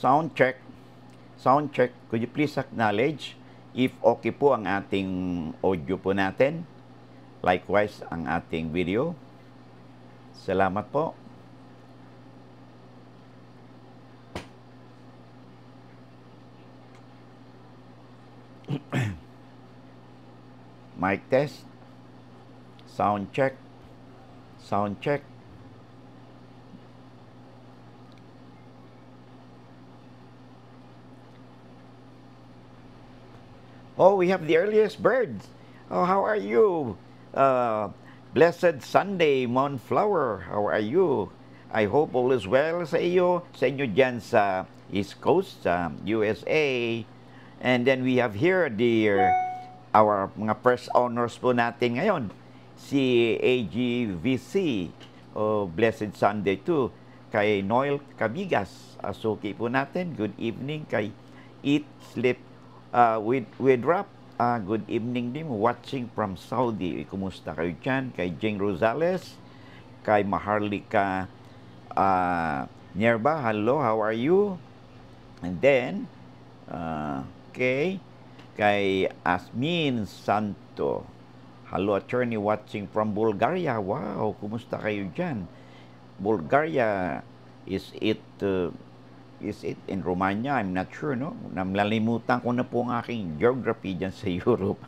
sound check. Sound check, could you please acknowledge if okay po ang ating audio po natin? Likewise, ang ating video. Salamat po. Mic test. Sound check. Sound check. Oh, we have the earliest birds. Oh, how are you? Uh, blessed Sunday, Mount How are you? I hope all is well sa iyo, sa inyo dyan sa East Coast, sa USA. And then we have here dear, our mga first honors po natin ngayon. Si AGVC, oh, Blessed Sunday too, kay Noel Cabigas. Asuki po natin. Good evening kay Eat, Sleep, uh, with, with Rap, uh, good evening din, watching from Saudi. Kumusta kayo dyan? Kay Jing Rosales, kay Maharlika uh, ah, Nerba, hello, how are you? And then, uh, okay, kay Asmin Santo, hello attorney, watching from Bulgaria. Wow, kumusta kayo dyan? Bulgaria, is it... Uh, is it in Romania? I'm not sure, no? Namlalimutan ko na po ang aking geography dyan sa Europe.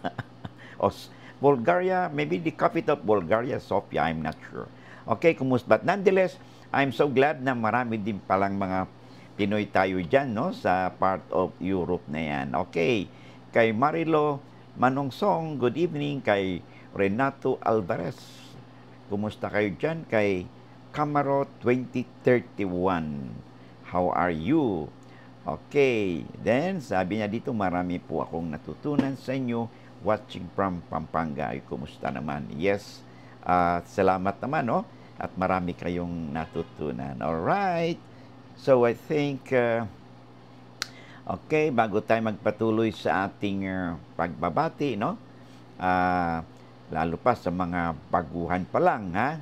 Os Bulgaria, maybe the capital of Bulgaria, Sofia, I'm not sure. Okay, kumusta? But nonetheless, I'm so glad na marami din palang mga Pinoy tayo dyan, no? Sa part of Europe na yan. Okay, kay Marilo Manongsong, good evening. Kay Renato Alvarez, kumusta kayo dyan? Kay Camaro 2031. How are you? Okay, then sabi niya dito, marami po akong natutunan sa inyo watching from Pampanga. Ay, kumusta naman? Yes, uh, salamat naman, no? At marami kayong natutunan. Alright, so I think, uh, okay, bago tayo magpatuloy sa ating uh, pagbabati, no? Uh, lalo pa sa mga baguhan pa lang, ha?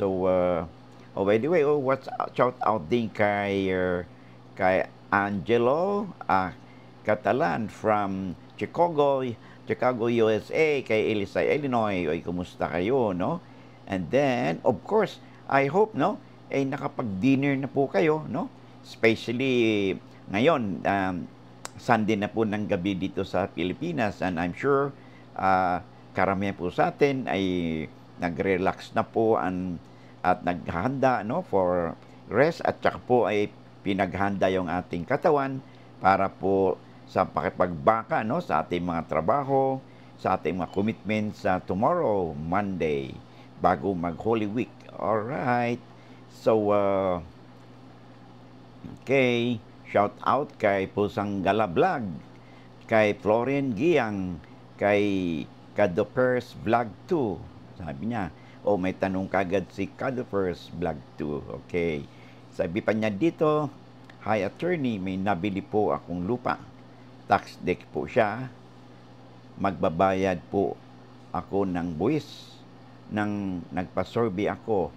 So, uh, Oh, by the way, oh, what's shout out din kay, uh, kay Angelo uh, Catalan from Chicago, Chicago, USA, kay Elisa, Illinois. Oy, kumusta kayo, no? And then, of course, I hope, no, ay nakapag-dinner na po kayo, no? Especially ngayon, um, Sunday na po ng gabi dito sa Pilipinas and I'm sure uh, karamihan po sa atin ay nag-relax na po ang at naghahanda no, for rest at saka po ay pinaghanda yung ating katawan para po sa pakipagbaka no, sa ating mga trabaho, sa ating mga commitments sa tomorrow, Monday, bago mag Holy Week. all right So, uh, okay. Shout out kay Pusang Galablag, kay Florian Giang, kay Kadokers Vlog 2. Sabi niya, oh, may tanong kagad si Calipers Vlog 2. Okay. Sabi pa niya dito, Hi attorney, may nabili po akong lupa. Tax deck po siya. Magbabayad po ako ng buwis nang nagpasorbe ako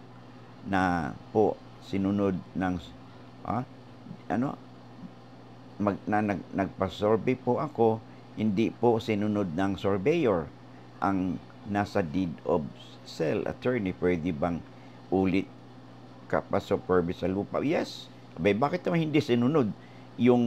na po sinunod ng ah, ano mag, na, nag, nagpasorbe po ako hindi po sinunod ng surveyor ang nasa deed of Sel, attorney, pwede bang ulit kapas o permit sa lupa? Yes. Abay, bakit naman hindi sinunod yung...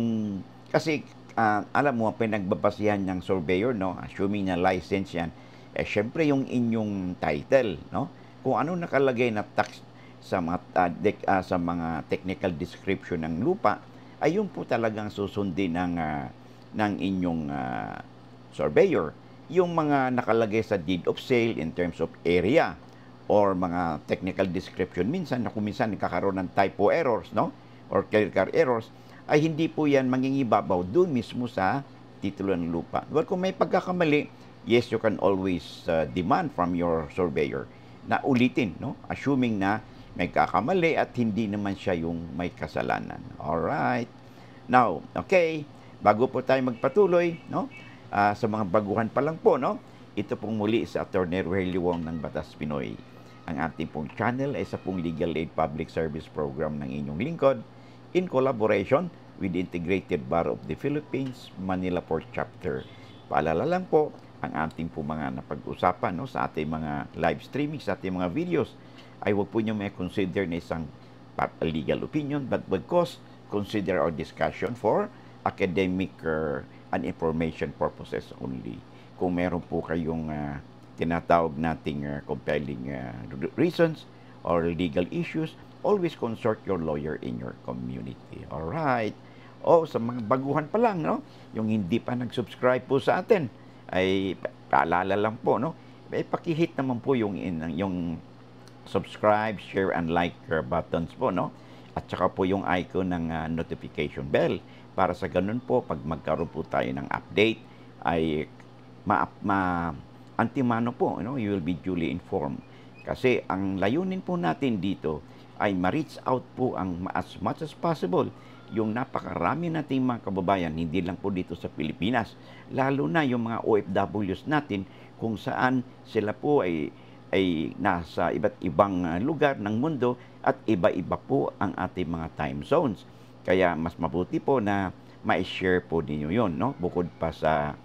Kasi uh, alam mo, pinagbabasihan ng surveyor, no? assuming na license yan, eh, syempre yung inyong title, no? Kung ano nakalagay na tax sa mga, uh, ah, dec, uh, ah, sa mga technical description ng lupa, ay yun po talagang susundin ng, uh, ng inyong uh, surveyor yung mga nakalagay sa deed of sale in terms of area or mga technical description minsan na kuminsan nagkakaroon ng typo errors no or clerical errors ay hindi po yan mangingibabaw doon mismo sa titulo ng lupa. Well, kung may pagkakamali, yes, you can always uh, demand from your surveyor na ulitin, no? Assuming na may kakamali at hindi naman siya yung may kasalanan. All right. Now, okay, bago po tayo magpatuloy, no? uh, sa mga baguhan pa lang po, no? Ito pong muli sa Attorney Rogelio Wong ng Batas Pinoy. Ang ating pong channel ay sa pong Legal Aid Public Service Program ng inyong lingkod in collaboration with Integrated Bar of the Philippines, Manila Port Chapter. Paalala lang po, ang ating pong mga napag-usapan no, sa ating mga live streaming, sa ating mga videos, ay huwag po niyo may consider na isang legal opinion, but because consider our discussion for academic uh, and information purposes only. Kung meron po kayong uh, tinatawag nating uh, compelling uh, reasons or legal issues, always consult your lawyer in your community. All right. oh, sa mga baguhan pa lang, no? Yung hindi pa nag-subscribe po sa atin ay paalala lang po, no? Ay eh, pakihit naman po yung yung subscribe, share and like buttons po, no? At saka po yung icon ng uh, notification bell para sa ganun po, pag magkaroon po tayo ng update, ay ma, ma antimano po, you, know, you will be duly informed. Kasi ang layunin po natin dito ay ma-reach out po ang as much as possible yung napakarami nating mga kababayan, hindi lang po dito sa Pilipinas, lalo na yung mga OFWs natin kung saan sila po ay ay nasa iba't ibang ah, lugar ng mundo at iba-iba po ang ating mga time zones. Kaya mas mabuti po na ma-share po ninyo yon no? Bukod pa sa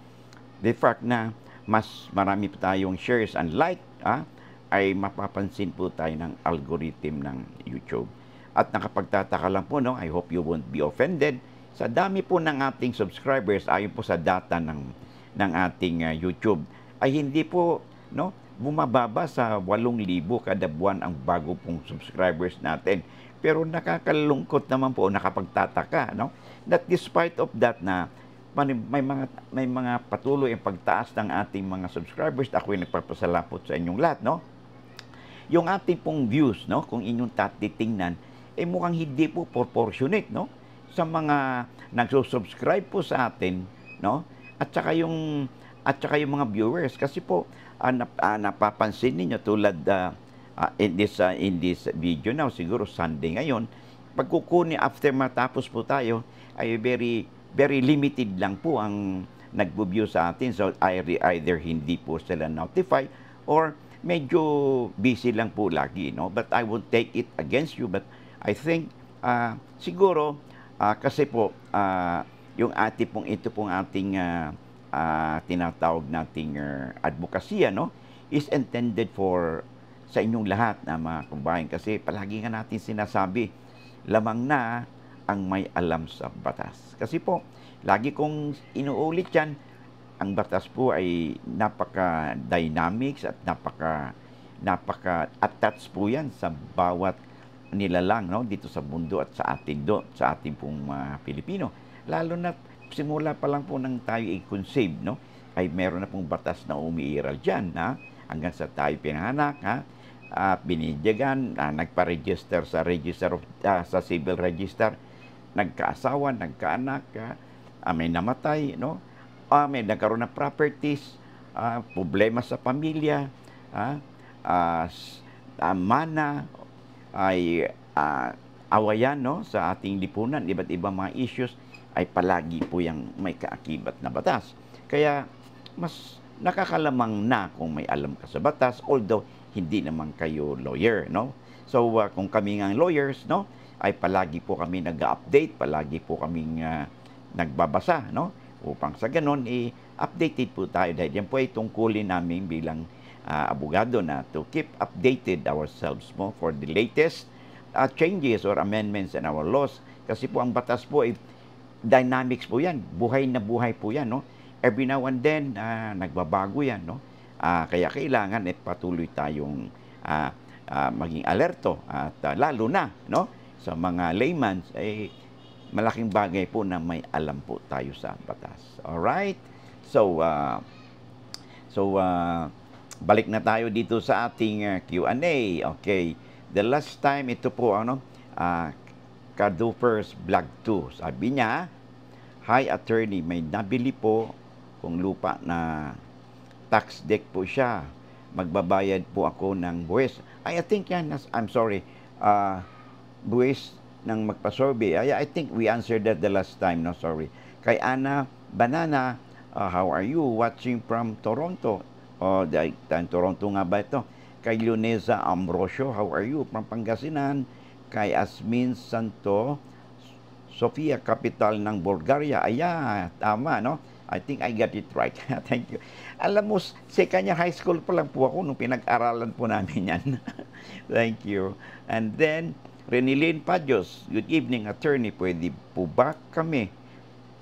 the fact na mas marami pa tayong shares and like, ah, ay mapapansin po tayo ng algorithm ng YouTube. At nakapagtataka lang po, no? I hope you won't be offended. Sa dami po ng ating subscribers, ayon po sa data ng, ng ating uh, YouTube, ay hindi po, no? bumababa sa 8,000 kada buwan ang bago pong subscribers natin. Pero nakakalungkot naman po, nakapagtataka, no? That despite of that na may mga may mga patuloy ang pagtaas ng ating mga subscribers. Ako ay nagpapasalamat sa inyong lahat, no? Yung ating pong views, no, kung inyong tatitingnan, eh mukhang hindi po proportionate, no? Sa mga nagsusubscribe po sa atin, no? At saka yung at saka yung mga viewers kasi po uh, nap, uh, napapansin niyo tulad uh, uh, in this uh, in this video now siguro Sunday ngayon pagkukuni after matapos po tayo ay very very limited lang po ang nagbo-view sa atin so either hindi po sila notify or medyo busy lang po lagi no but I won't take it against you but I think uh, siguro uh, kasi po uh, yung ati pong ito pong ating uh, uh, tinatawag nating uh, advocacy no is intended for sa inyong lahat na mga kumbayan kasi palagi nga natin sinasabi, lamang na ang may alam sa batas. Kasi po, lagi kong inuulit yan, ang batas po ay napaka dynamics at napaka napaka attached po yan sa bawat nilalang no dito sa mundo at sa atin do sa ating pong uh, Pilipino lalo na simula pa lang po nang tayo i-conceive no ay meron na pong batas na umiiral diyan na hanggang sa tayo pinanganak ha uh, binidyagan, uh, nagpa-register sa register of, uh, sa civil register, nagkaasawa, nagkaanak, uh, may namatay, no? Uh, may nagkaroon ng properties, uh, problema sa pamilya, uh, uh, uh, mana, ay uh, awayan no, sa ating lipunan, iba't ibang mga issues ay palagi po yung may kaakibat na batas. Kaya mas nakakalamang na kung may alam ka sa batas, although hindi naman kayo lawyer, no? So, uh, kung kami nga lawyers, no, ay palagi po kami nag-update, palagi po kaming uh, nagbabasa, no? Upang sa ganon, i updated po tayo dahil yan po ay tungkulin namin bilang uh, abogado na to keep updated ourselves mo for the latest uh, changes or amendments in our laws. Kasi po ang batas po ay dynamics po yan. Buhay na buhay po yan, no? Every now and then, uh, nagbabago yan, no? Uh, kaya kailangan at eh, patuloy tayong uh, uh, maging alerto at uh, lalo na no sa mga layman ay eh, malaking bagay po na may alam po tayo sa batas. All right? So uh, so uh, balik na tayo dito sa ating uh, Q&A. Okay. The last time ito po ano uh, Cardupers Vlog 2. Sabi niya, Hi attorney, may nabili po kung lupa na tax deck po siya. Magbabayad po ako ng buwis. I, I think yan, I'm sorry, uh, buwis ng magpasorbe. I, I think we answered that the last time, no? Sorry. Kay Ana Banana, uh, how are you? Watching from Toronto. Oh, the, Toronto nga ba ito? Kay Luneza Ambrosio, how are you? From Pangasinan. Kay Asmin Santo, Sofia, capital ng Bulgaria. Aya, tama, no? I think I got it right. Thank you. Alam mo, second year high school pa lang po ako nung pinag-aralan po namin yan. Thank you. And then, Renilene Padios, good evening, attorney. Pwede po ba kami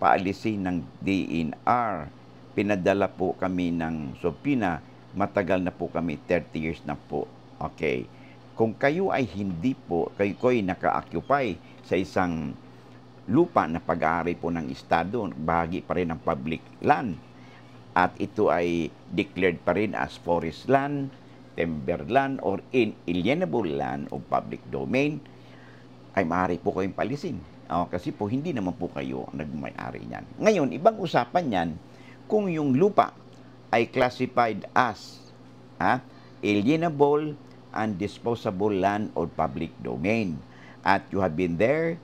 paalisin ng DNR? Pinadala po kami ng subpoena. Matagal na po kami, 30 years na po. Okay. Kung kayo ay hindi po, kayo ko naka-occupy sa isang lupa na pag-aari po ng Estado, bahagi pa rin ng public land. At ito ay declared pa rin as forest land, timberland, or inalienable land o public domain, ay maaari po kayong palisin. O, ah, kasi po, hindi naman po kayo nagmay-ari niyan. Ngayon, ibang usapan niyan, kung yung lupa ay classified as ha, alienable, and disposable land or public domain. At you have been there,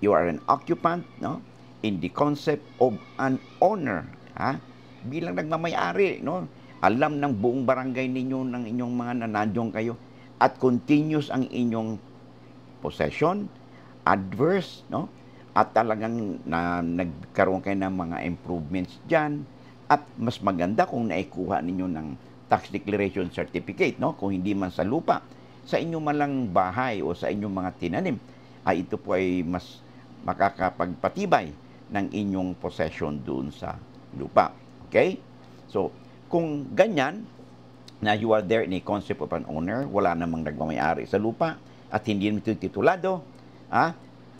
you are an occupant, no? In the concept of an owner, ha? Bilang nagmamay-ari no? Alam ng buong barangay ninyo, ng inyong mga nanandyong kayo, at continuous ang inyong possession, adverse, no? At talagang na, nagkaroon kayo ng mga improvements diyan At mas maganda kung naikuha ninyo ng tax declaration certificate, no? Kung hindi man sa lupa, sa inyong malang bahay o sa inyong mga tinanim, ay ito po ay mas makakapagpatibay ng inyong possession doon sa lupa. Okay? So, kung ganyan, na you are there in a concept of an owner, wala namang nagmamayari sa lupa, at hindi nito titulado, ah,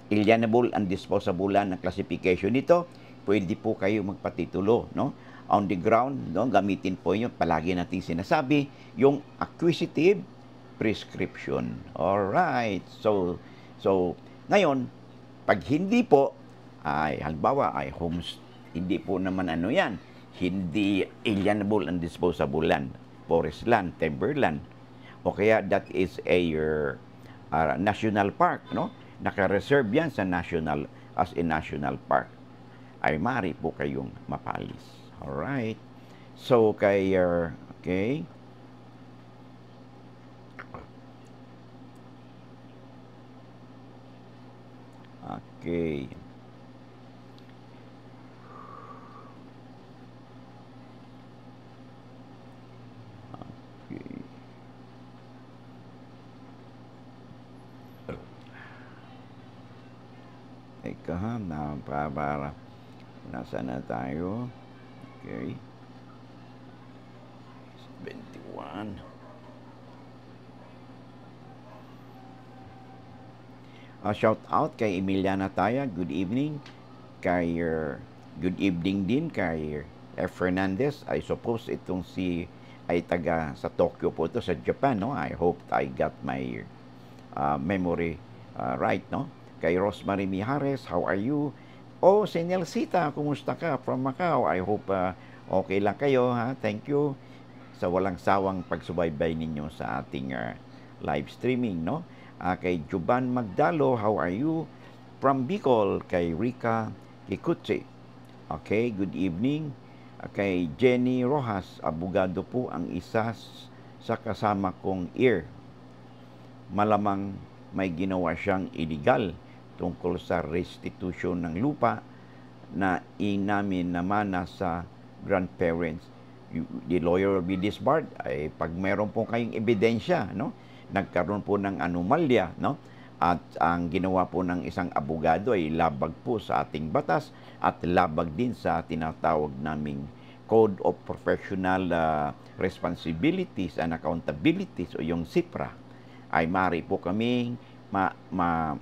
alienable and disposable land ang classification nito, pwede po kayo magpatitulo, no? On the ground, no, gamitin po yun, palagi natin sinasabi, yung acquisitive prescription. All right. So, so ngayon, pag hindi po, ay halimbawa ay homes, hindi po naman ano yan, hindi alienable and disposable land, forest land, timber land, O kaya that is a uh, national park, no? Naka-reserve yan sa national, as a national park. Ay mari po kayong mapalis. Alright. So, kay, uh, okay, Okay. Okay. Teka ha, napabara. Nasa na tayo? Okay. 21. A shout out kay Emiliana Taya, good evening. Kay, uh, good evening din kay uh, F. Fernandez. I suppose itong si ay taga sa Tokyo po ito sa Japan no I hope I got my uh, memory uh, right no kay Rosemary Mijares how are you oh si Sita, kumusta ka from Macau I hope uh, okay lang kayo ha thank you sa walang sawang pagsubaybay ninyo sa ating uh, live streaming no uh, kay Juban Magdalo, how are you? From Bicol, kay Rika Kikutsi. Okay, good evening. Uh, kay Jenny Rojas, abogado po ang isa sa kasama kong ear. Malamang may ginawa siyang illegal tungkol sa restitution ng lupa na inamin naman na sa grandparents. You, The lawyer will be disbarred ay pag meron po kayong ebidensya, no? nagkaroon po ng anomalya, no? At ang ginawa po ng isang abogado ay labag po sa ating batas at labag din sa tinatawag naming Code of Professional uh, Responsibilities and Accountabilities o yung SIPRA ay mari po kaming ma, ma,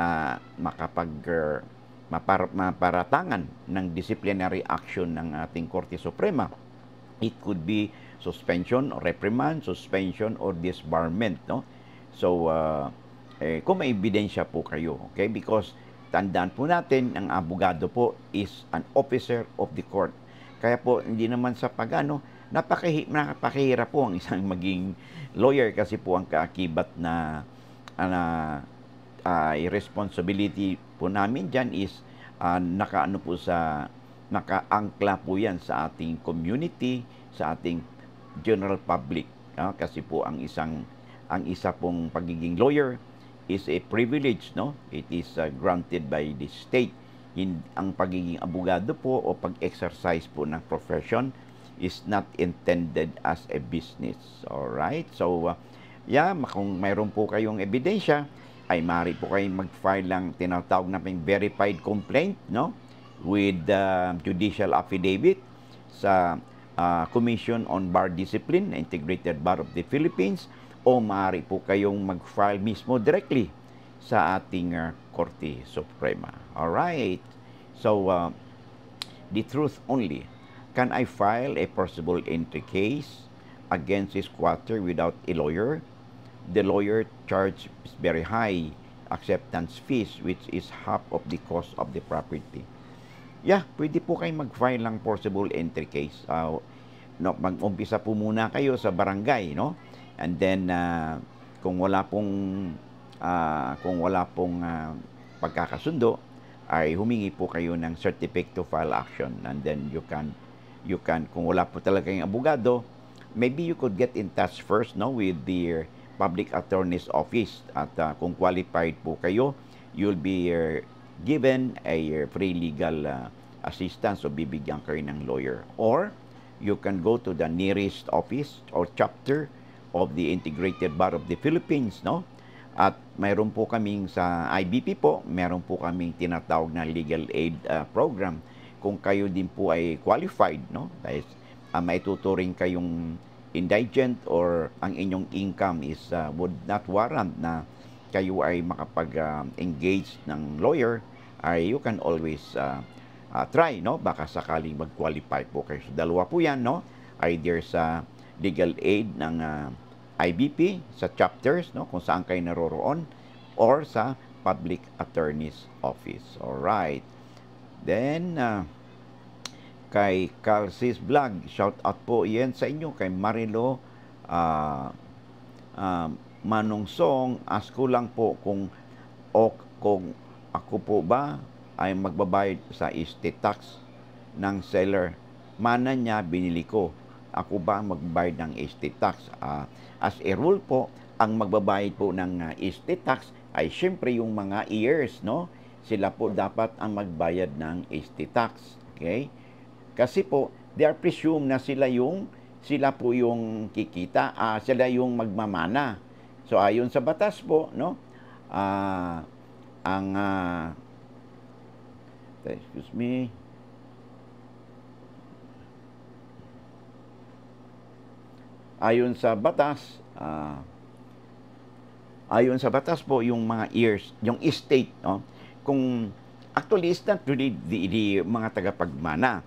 uh, makapag uh, mapar, maparatangan ng disciplinary action ng ating Korte Suprema It could be suspension or reprimand, suspension or disbarment, no? So, uh, eh, kung may ebidensya po kayo, okay? Because tandaan po natin, ang abogado po is an officer of the court. Kaya po, hindi naman sa pagano, napakahi, napakahirap po ang isang maging lawyer kasi po ang kaakibat na, na uh, responsibility po namin dyan is uh, nakaano po sa nakaangkla po yan sa ating community, sa ating general public. No? Ah, kasi po ang isang ang isa pong pagiging lawyer is a privilege, no? It is uh, granted by the state. In, ang pagiging abogado po o pag-exercise po ng profession is not intended as a business. All right? So, uh, yeah, kung mayroon po kayong ebidensya, ay mari po kayong mag-file ng tinatawag na verified complaint, no? with uh, judicial affidavit sa uh, Commission on Bar Discipline, Integrated Bar of the Philippines, o maaari po kayong mag-file mismo directly sa ating uh, Korte Suprema. Alright, so uh, the truth only. Can I file a possible entry case against this quarter without a lawyer? The lawyer charge is very high acceptance fees, which is half of the cost of the property. Yeah, pwede po kayong mag-file ng forcible entry case. Uh, no, mag-umpisa po muna kayo sa barangay, no? And then uh, kung wala pong uh, kung wala pong uh, pagkakasundo ay humingi po kayo ng certificate to file action and then you can you can kung wala po talaga yung abogado maybe you could get in touch first no with the uh, public attorney's office at uh, kung qualified po kayo you'll be uh, given a uh, free legal uh, assistance o bibigyan kayo ng lawyer. Or you can go to the nearest office or chapter of the Integrated Bar of the Philippines, no? At mayroon po kaming sa IBP po, mayroon po kaming tinatawag na legal aid uh, program kung kayo din po ay qualified, no? Dahil uh, maituturing kayong indigent or ang inyong income is uh, would not warrant na kayo ay makapag-engage um, uh, ng lawyer, ay you can always uh, uh, try, no? Baka sakaling mag-qualify po kayo. So, dalawa po yan, no? Either sa legal aid ng uh, IBP, sa chapters, no? Kung saan kayo naroroon, or sa public attorney's office. Alright. Then, uh, kay Calcis Vlog, shout out po iyan sa inyo, kay Marilo uh, um, manungsong, ask ko lang po kung o kung ako po ba ay magbabayad sa estate tax ng seller. Mana niya binili ko. Ako ba ang magbabayad ng estate tax? Uh, as a rule po, ang magbabayad po ng ah, estate tax ay siyempre yung mga years, no? Sila po dapat ang magbayad ng estate tax. Okay? Kasi po, they are presumed na sila yung sila po yung kikita, uh, sila yung magmamana. So ayon sa batas po, no? Uh, ang uh, excuse me. Ayon sa batas, uh, ayon sa batas po yung mga years, yung estate, no? Kung actually is not really the, the mga tagapagmana.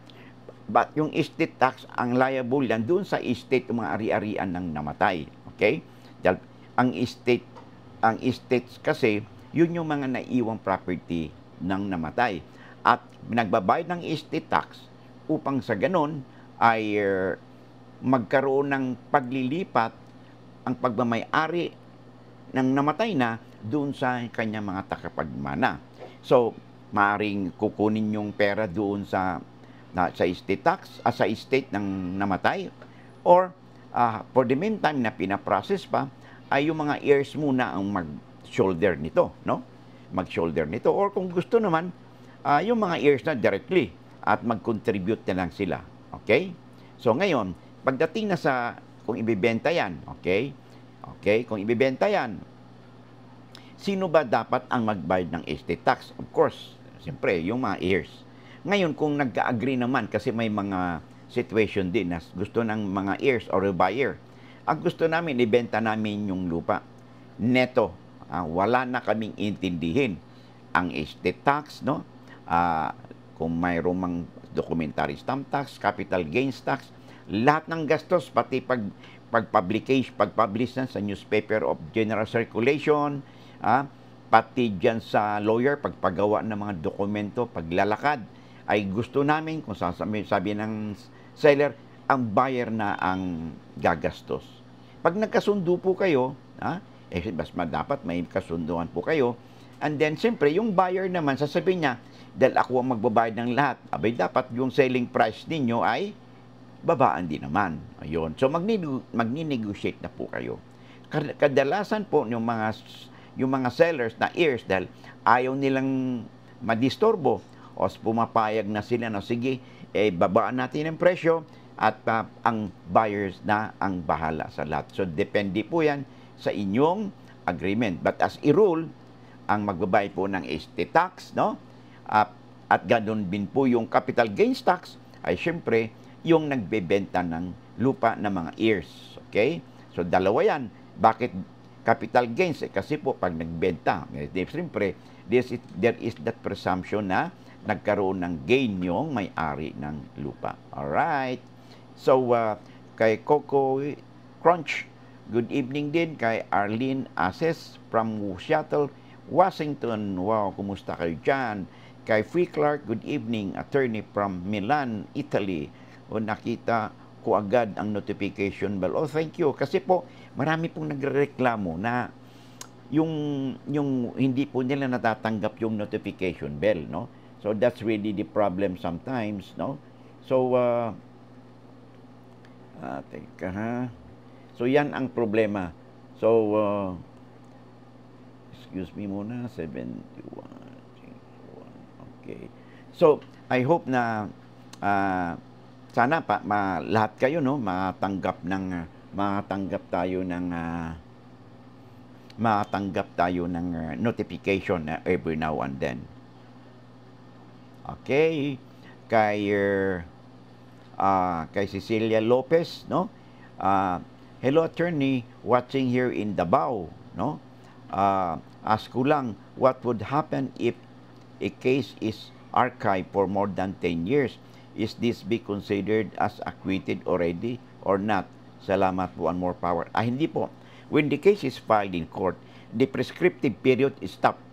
But yung estate tax, ang liable lang doon sa estate, mga ari-arian ng namatay. Okay? Ang estate, ang estates kasi, yun yung mga naiwang property ng namatay. At nagbabayad ng estate tax upang sa ganon ay uh, magkaroon ng paglilipat ang pagmamayari ng namatay na doon sa kanyang mga takapagmana. So, maaring kukunin yung pera doon sa na, sa estate tax, uh, sa estate ng namatay or uh, for the meantime na pinaprocess pa, ay yung mga ears muna ang mag-shoulder nito, no? Mag-shoulder nito. Or kung gusto naman, uh, yung mga ears na directly at mag-contribute na lang sila. Okay? So ngayon, pagdating na sa kung ibibenta yan, okay? Okay, kung ibibenta yan, sino ba dapat ang magbayad ng estate tax? Of course, siyempre, yung mga ears. Ngayon, kung nagka-agree naman, kasi may mga situation din na gusto ng mga ears or buyer ang gusto namin, ibenta namin yung lupa. Neto, uh, wala na kaming intindihin. Ang estate tax, no? ah, kung mayroong mang documentary stamp tax, capital gains tax, lahat ng gastos, pati pag pag-publication, pag-publish na sa newspaper of general circulation, ah, pati dyan sa lawyer, pagpagawa ng mga dokumento, paglalakad, ay gusto namin, kung sasabi, sabi ng seller, ang buyer na ang gagastos. Pag nagkasundo po kayo, ha, eh, mas dapat may kasunduan po kayo. And then, siyempre, yung buyer naman, sasabihin niya, dahil ako ang magbabayad ng lahat, abay dapat yung selling price ninyo ay babaan din naman. Ayun. So, magni-negotiate na po kayo. Kadalasan po yung mga yung mga sellers na ears dahil ayaw nilang madisturbo o pumapayag na sila na sige, eh, babaan natin ang presyo, at uh, ang buyers na ang bahala sa lahat. So, depende po yan sa inyong agreement. But as a rule, ang magbabay po ng estate tax, no? Uh, at ganun din po yung capital gains tax ay syempre yung nagbebenta ng lupa ng mga years. Okay? So, dalawa yan. Bakit capital gains? Eh, kasi po, pag nagbenta, eh, syempre, this is, there is that presumption na nagkaroon ng gain yung may-ari ng lupa. Alright? So, uh, kay Coco Crunch, good evening din. Kay Arlene Ases from Seattle, Washington. Wow, kumusta kayo dyan? Kay Free Clark, good evening. Attorney from Milan, Italy. O nakita ko agad ang notification bell. Oh, thank you. Kasi po, marami pong nagreklamo na yung yung hindi po nila natatanggap yung notification bell no so that's really the problem sometimes no so uh, Ah, teka ha. So, yan ang problema. So, uh, excuse me muna, 71, 71. Okay. So, I hope na uh, sana pa ma, lahat kayo no matanggap ng matanggap tayo ng uh, matanggap tayo ng uh, notification na uh, every now and then. Okay. Kay uh, uh, kay Cecilia Lopez, no? Uh, hello attorney, watching here in Davao, no? Uh, ask ko lang, what would happen if a case is archived for more than 10 years? Is this be considered as acquitted already or not? Salamat po one more power. Ah, hindi po. When the case is filed in court, the prescriptive period is stopped.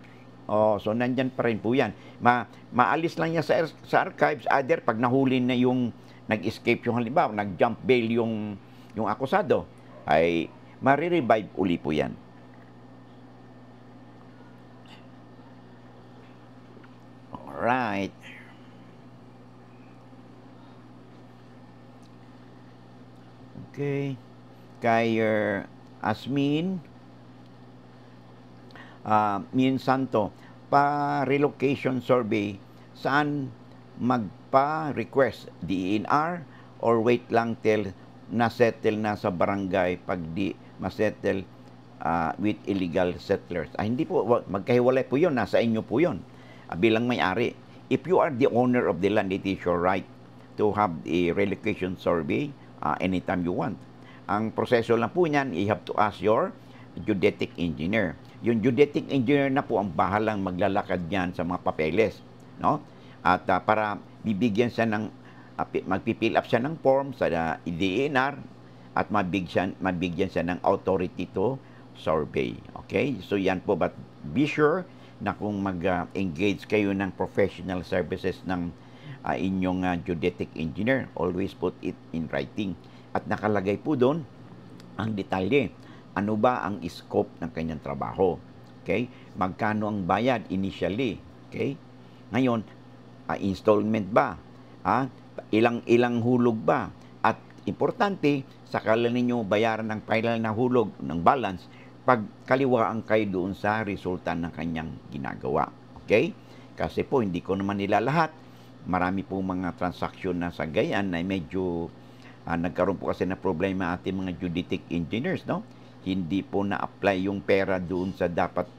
Oh, so nandyan pa rin po yan. Ma maalis lang niya sa, sa archives either pag nahuli na yung nag-escape yung halimbawa, nag-jump bail yung, yung akusado, ay marirevive uli po yan. Alright. Okay. Kay uh, Asmin uh, Min Santo pa relocation survey saan magpa-request DENR or wait lang till na-settle na sa barangay pag di ma-settle uh, with illegal settlers. Ah, hindi po, magkahiwalay po yun, nasa inyo po yun ah, bilang may-ari. If you are the owner of the land, it is your right to have a relocation survey uh, anytime you want. Ang proseso lang po niyan, you have to ask your geodetic engineer. Yung geodetic engineer na po ang bahalang maglalakad niyan sa mga papeles. No? at uh, para bibigyan siya ng uh, magpi-fill up siya ng form sa uh, ah, DNR at mabigyan mabigyan siya ng authority to survey. Okay? So yan po but be sure na kung mag-engage uh, kayo ng professional services ng uh, inyong uh, geodetic engineer, always put it in writing. At nakalagay po doon ang detalye. Ano ba ang scope ng kanyang trabaho? Okay? Magkano ang bayad initially? Okay? Ngayon, uh, installment ba, uh, ah, ilang-ilang hulog ba, at importante, sakala ninyo bayaran ng final na hulog ng balance, pag pagkaliwaan kayo doon sa resulta ng kanyang ginagawa. Okay? Kasi po, hindi ko naman nila lahat. Marami po mga transaksyon na sa gayan na medyo uh, nagkaroon po kasi na problema ating mga juditic engineers, no? Hindi po na-apply yung pera doon sa dapat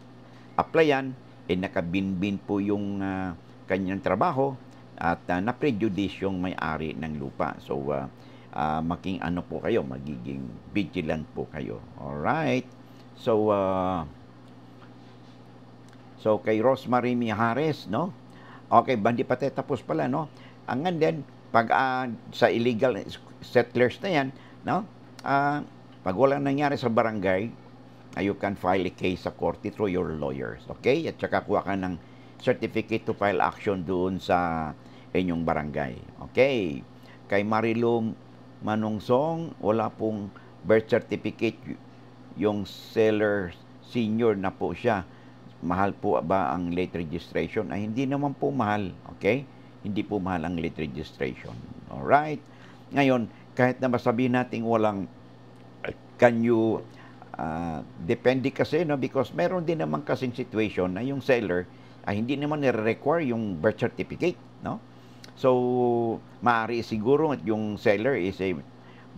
applyan, eh nakabinbin po yung uh, kanyang trabaho at uh, ah, na-prejudice yung may-ari ng lupa. So, uh, uh, maging ano po kayo, magiging vigilant po kayo. Alright? So, uh, so kay Rosemary Mijares, no? Okay, bandi pa tayo tapos pala, no? Ang and then, pag uh, sa illegal settlers na yan, no? Uh, pag wala nangyari sa barangay, you can file a case sa korte through your lawyers. Okay? At saka kuha ka ng certificate to file action doon sa inyong barangay. Okay. Kay Marilong Manungsong, wala pong birth certificate yung seller senior na po siya. Mahal po ba ang late registration? Ay, hindi naman po mahal. Okay? Hindi po mahal ang late registration. Alright? Ngayon, kahit na masabihin natin walang can you uh, depende kasi no because meron din naman kasing situation na yung seller ay ah, hindi naman nire-require yung birth certificate, no? So, maaari siguro at yung seller is a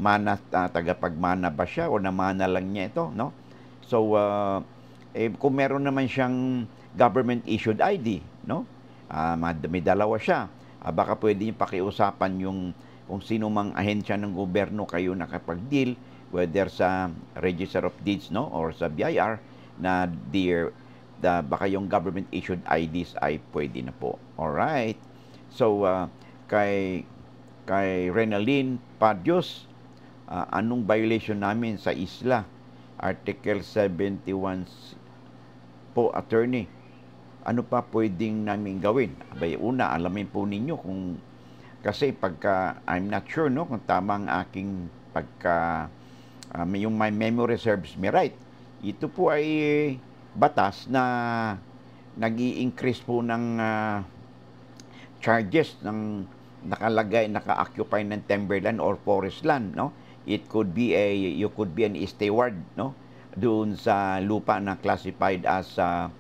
mana, uh, tagapagmana ba siya o namana lang niya ito, no? So, uh, eh, kung meron naman siyang government-issued ID, no? Uh, may dalawa siya. Uh, baka pwede niyo pakiusapan yung kung sino mang ahensya ng gobyerno kayo nakapag-deal, whether sa Register of Deeds, no? Or sa BIR, na dear uh, baka yung government issued IDs ay pwede na po. All right. So uh, kay kay Renalyn Padios, uh, anong violation namin sa isla? Article 71 po attorney. Ano pa pwedeng namin gawin? Abay una, alamin po ninyo kung kasi pagka I'm not sure no kung tama ang aking pagka uh, yung my memory serves me right. Ito po ay batas na nag increase po ng uh, charges ng nakalagay, naka-occupy ng timberland or forest land, no? It could be a, you could be an steward, no? Doon sa lupa na classified as uh,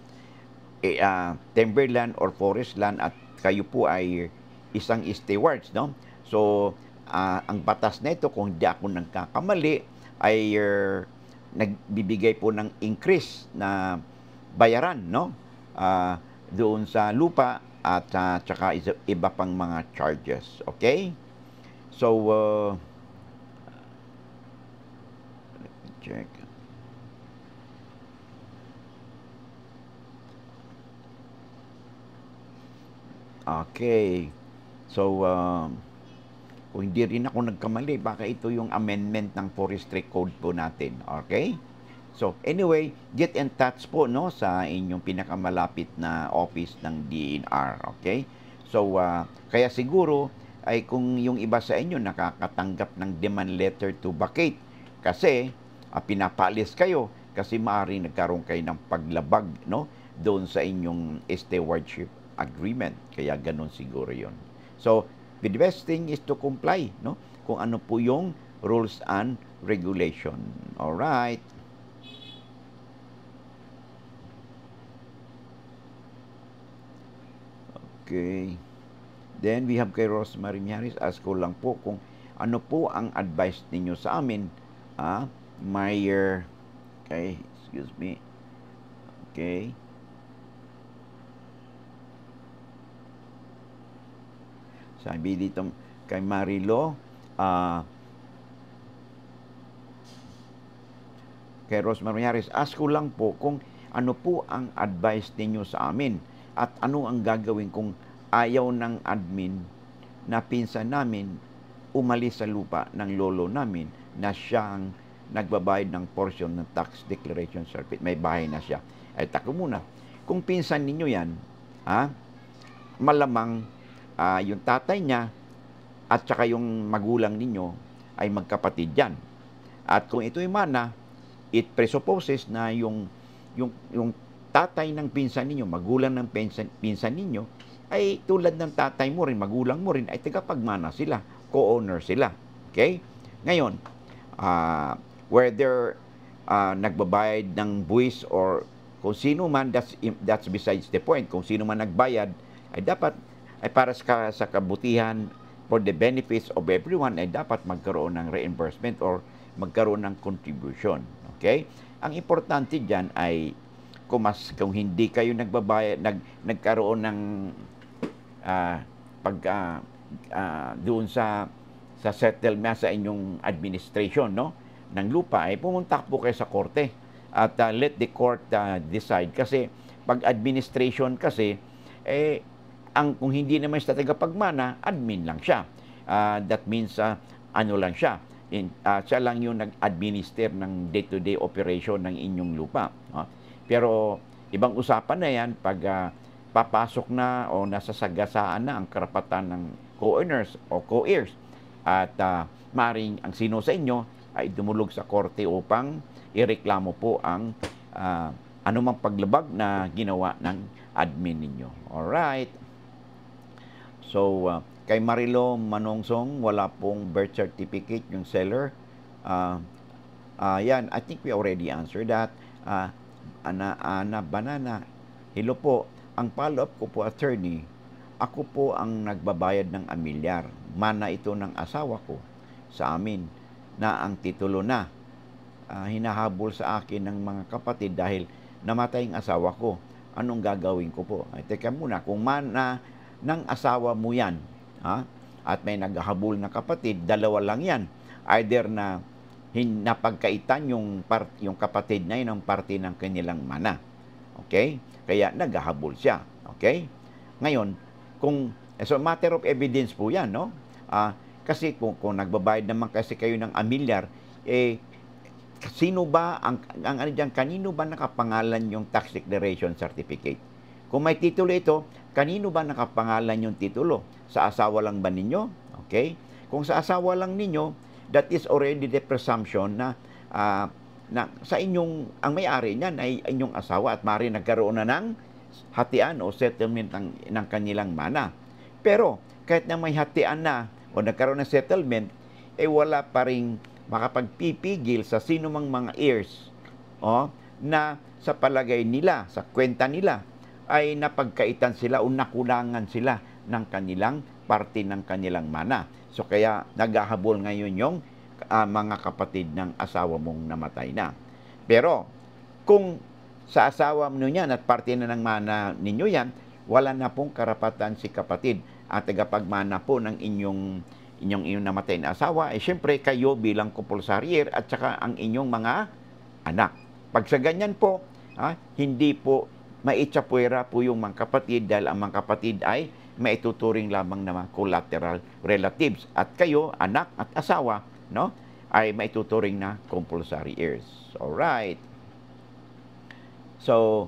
a, uh, timberland or forest land at kayo po ay isang stewards, no? So, uh, ang batas nito, kung hindi ako nang nagkakamali, ay uh, nagbibigay po ng increase na bayaran no uh, doon sa lupa at uh, tsaka iba pang mga charges okay so uh, check okay so um, kung hindi rin ako nagkamali, baka ito yung amendment ng forestry code po natin. Okay? So, anyway, get in touch po no sa inyong pinakamalapit na office ng DNR, okay? So, uh, kaya siguro ay kung yung iba sa inyo nakakatanggap ng demand letter to vacate kasi uh, ah, pinapalis kayo kasi maari nagkaroon kayo ng paglabag no doon sa inyong stewardship agreement. Kaya ganun siguro 'yon. So, the best thing is to comply, no? Kung ano po yung rules and regulation. All right. Okay. Then we have kay Rosemary Miaris. Ask ko lang po kung ano po ang advice ninyo sa amin. Ah, Meyer. okay, excuse me. Okay. Sabi dito kay Marilo, uh, kay Rosemary Yaris, ask ko lang po kung ano po ang advice ninyo sa amin at ano ang gagawin kung ayaw ng admin na pinsan namin umalis sa lupa ng lolo namin na siya ang nagbabayad ng portion ng tax declaration certificate. May bahay na siya. Ay, tako muna. Kung pinsan ninyo yan, ha, ah, malamang uh, yung tatay niya at saka yung magulang ninyo ay magkapatid yan. At kung ito ay mana, it presupposes na yung, yung, yung tatay ng pinsan ninyo, magulang ng pinsan, pinsan ninyo, ay tulad ng tatay mo rin, magulang mo rin, ay tagapagmana sila, co-owner sila. Okay? Ngayon, uh, whether uh, nagbabayad ng buwis or kung sino man, that's, that's besides the point. Kung sino man nagbayad, ay dapat ay para sa, sa kabutihan for the benefits of everyone ay dapat magkaroon ng reimbursement or magkaroon ng contribution. Okay? Ang importante diyan ay kung mas kung hindi kayo nagbabayad nag nagkaroon ng uh, pag uh, uh, doon sa sa settlement sa inyong administration no ng lupa ay pumunta po kayo sa korte at uh, let the court uh, decide kasi pag administration kasi eh ang kung hindi naman siya tagapagmana, admin lang siya. Uh, that means uh, ano lang siya. In, uh, siya lang yung nag-administer ng day-to-day -day operation ng inyong lupa. Uh, pero ibang usapan na yan pag uh, papasok na o nasasagasaan na ang karapatan ng co-owners o co-heirs. At uh, maring ang sino sa inyo ay dumulog sa korte upang ireklamo po ang uh, anumang paglabag na ginawa ng admin ninyo. Alright. So, uh, kay Marilo Manongsong, wala pong birth certificate yung seller. Uh, uh, yan, I think we already answered that. Uh, Ana, Ana Banana, hello po. Ang follow-up ko po, attorney, ako po ang nagbabayad ng amilyar. Mana ito ng asawa ko sa amin na ang titulo na uh, hinahabol sa akin ng mga kapatid dahil namatay ang asawa ko. Anong gagawin ko po? Ay, teka muna, kung mana ng asawa mo yan. Ha? At may naghahabol na kapatid, dalawa lang yan. Either na hin, napagkaitan yung, part, yung kapatid na yun ng parte ng kanilang mana. Okay? Kaya naghahabol siya. Okay? Ngayon, kung, eh, so matter of evidence po yan, no? Uh, kasi kung, kung nagbabayad naman kasi kayo ng amilyar, eh, sino ba, ang, ang ano dyan, kanino ba nakapangalan yung tax declaration certificate? Kung may titulo ito, Kanino ba nakapangalan yung titulo? Sa asawa lang ba ninyo? Okay? Kung sa asawa lang ninyo, that is already the presumption na uh, na sa inyong ang may-ari niyan ay inyong asawa at mari nagkaroon na ng hatian o settlement ng, ng kanilang mana. Pero kahit na may hatian na o nagkaroon ng settlement, eh wala pa rin makapagpipigil sa sino mang mga heirs o, oh, na sa palagay nila, sa kwenta nila, ay napagkaitan sila o nakulangan sila ng kanilang parte ng kanilang mana. So kaya naghahabol ngayon yung uh, mga kapatid ng asawa mong namatay na. Pero kung sa asawa mo yan at parte na ng mana ninyo yan, wala na pong karapatan si kapatid at tagapagmana po ng inyong inyong inyong namatay na asawa, eh siyempre kayo bilang kupulsarier at saka ang inyong mga anak. Pag sa ganyan po, ha, ah, hindi po maitsapwera po yung mga kapatid dahil ang mga kapatid ay maituturing lamang na mga collateral relatives. At kayo, anak at asawa, no, ay maituturing na compulsory heirs. Alright. So,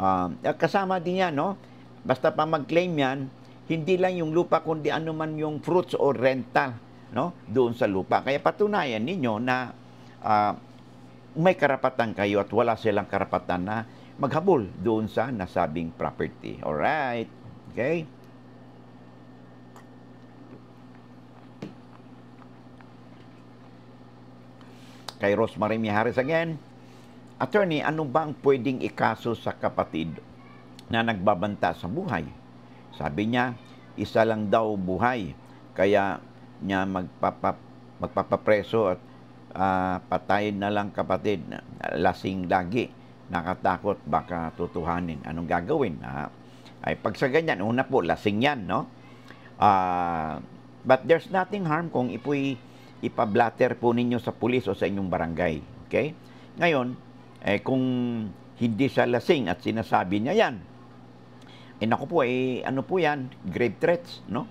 um, kasama din yan, no? Basta pa mag-claim yan, hindi lang yung lupa, kundi ano man yung fruits or rental, no? Doon sa lupa. Kaya patunayan ninyo na uh, may karapatan kayo at wala silang karapatan na maghabol doon sa nasabing property. Alright? Okay? Kay Rosemary Mihares again. Attorney, ano ba ang pwedeng ikaso sa kapatid na nagbabanta sa buhay? Sabi niya, isa lang daw buhay. Kaya niya magpapa, magpapapreso at uh, patayin na lang kapatid. Lasing lagi nakatakot baka tutuhanin. Anong gagawin? Ha? Ay pag sa ganyan, una po, lasing yan, no? Uh, but there's nothing harm kung ipoy ipablatter po ninyo sa pulis o sa inyong barangay. Okay? Ngayon, eh, kung hindi siya lasing at sinasabi niya yan, eh naku po, eh, ano po yan? Grave threats, no?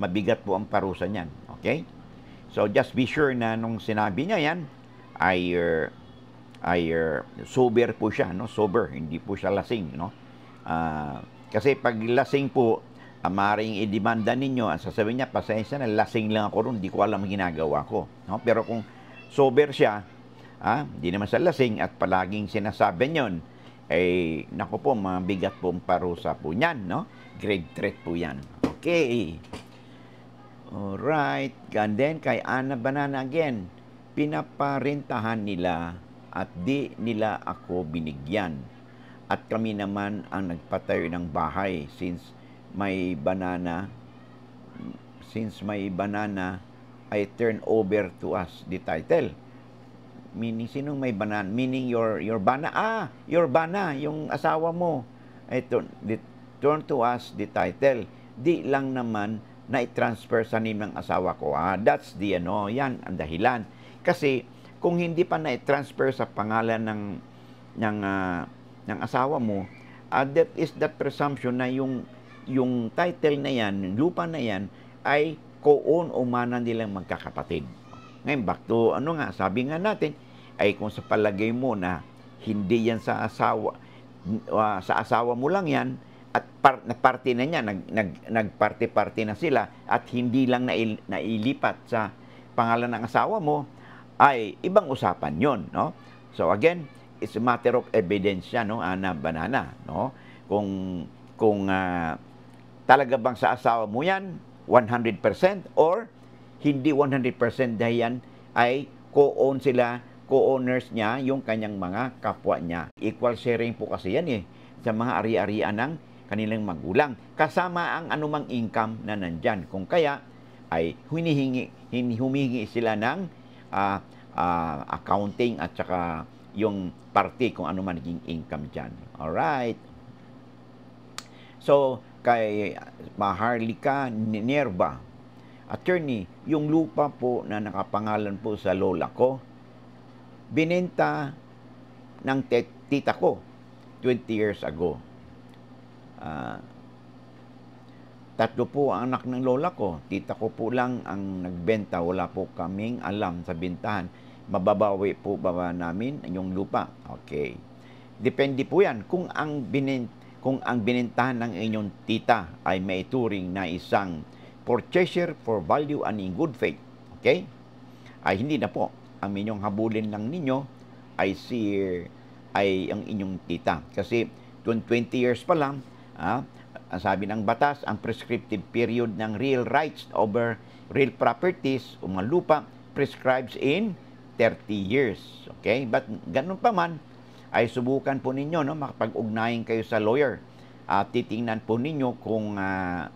Mabigat po ang parusa niyan. Okay? So, just be sure na nung sinabi niya yan, ay uh, ay uh, sober po siya, no? Sober, hindi po siya lasing, no? Uh, kasi pag lasing po, uh, ah, maring idemanda ninyo, ang ah, sasabihin niya, pasensya na, lasing lang ako ron, hindi ko alam ginagawa ko. No? Pero kung sober siya, ah, hindi naman sa lasing at palaging sinasabi niyon, ay eh, naku po, mabigat po ang parusa po niyan, no? Grade threat po yan. Okay. Alright. And then, kay Ana Banana again, pinaparentahan nila at di nila ako binigyan. At kami naman ang nagpatayo ng bahay since may banana since may banana ay turn over to us the title. Meaning sinong may banana? Meaning your your bana ah, your bana, yung asawa mo. Ay turn, the, turn to us the title. Di lang naman na i-transfer sa name ng asawa ko. Ah, that's the ano, yan ang dahilan. Kasi kung hindi pa na-transfer sa pangalan ng ng uh, ng asawa mo, uh, that is that presumption na yung yung title na yan, yung lupa na yan ay co-own o mana nilang magkakapatid. Ngayon, back to ano nga, sabi nga natin, ay kung sa palagay mo na hindi yan sa asawa, uh, sa asawa mo lang yan, at par, na parte na niya, nag, nag, nagparte-parte na sila, at hindi lang nail, nailipat sa pangalan ng asawa mo, ay ibang usapan yon no? So again, it's a matter of evidence siya, no, Ana Banana, no? Kung, kung uh, talaga bang sa asawa mo yan, 100% or hindi 100% dahil yan ay co-own sila, co-owners niya, yung kanyang mga kapwa niya. Equal sharing po kasi yan eh, sa mga ari-arian ng kanilang magulang kasama ang anumang income na nandyan. Kung kaya ay hinihingi, hinihumingi sila ng uh, uh, accounting at saka yung party kung ano man naging income dyan. Alright. So, kay Maharlika Nerva, attorney, yung lupa po na nakapangalan po sa lola ko, binenta ng tita ko 20 years ago. Uh, Tatlo po ang anak ng lola ko. Tita ko po lang ang nagbenta. Wala po kaming alam sa bintahan. Mababawi po ba namin yung lupa? Okay. Depende po yan kung ang binenta kung ang binintahan ng inyong tita ay may turing na isang purchaser for value and in good faith. Okay? Ay hindi na po. Ang inyong habulin lang ninyo ay si ay ang inyong tita. Kasi 20 years pa lang, Ah, sabi ng batas, ang prescriptive period ng real rights over real properties o mga lupa prescribes in 30 years. Okay? But ganun pa man, ay subukan po ninyo no, makapag-ugnayan kayo sa lawyer. At titingnan po ninyo kung uh,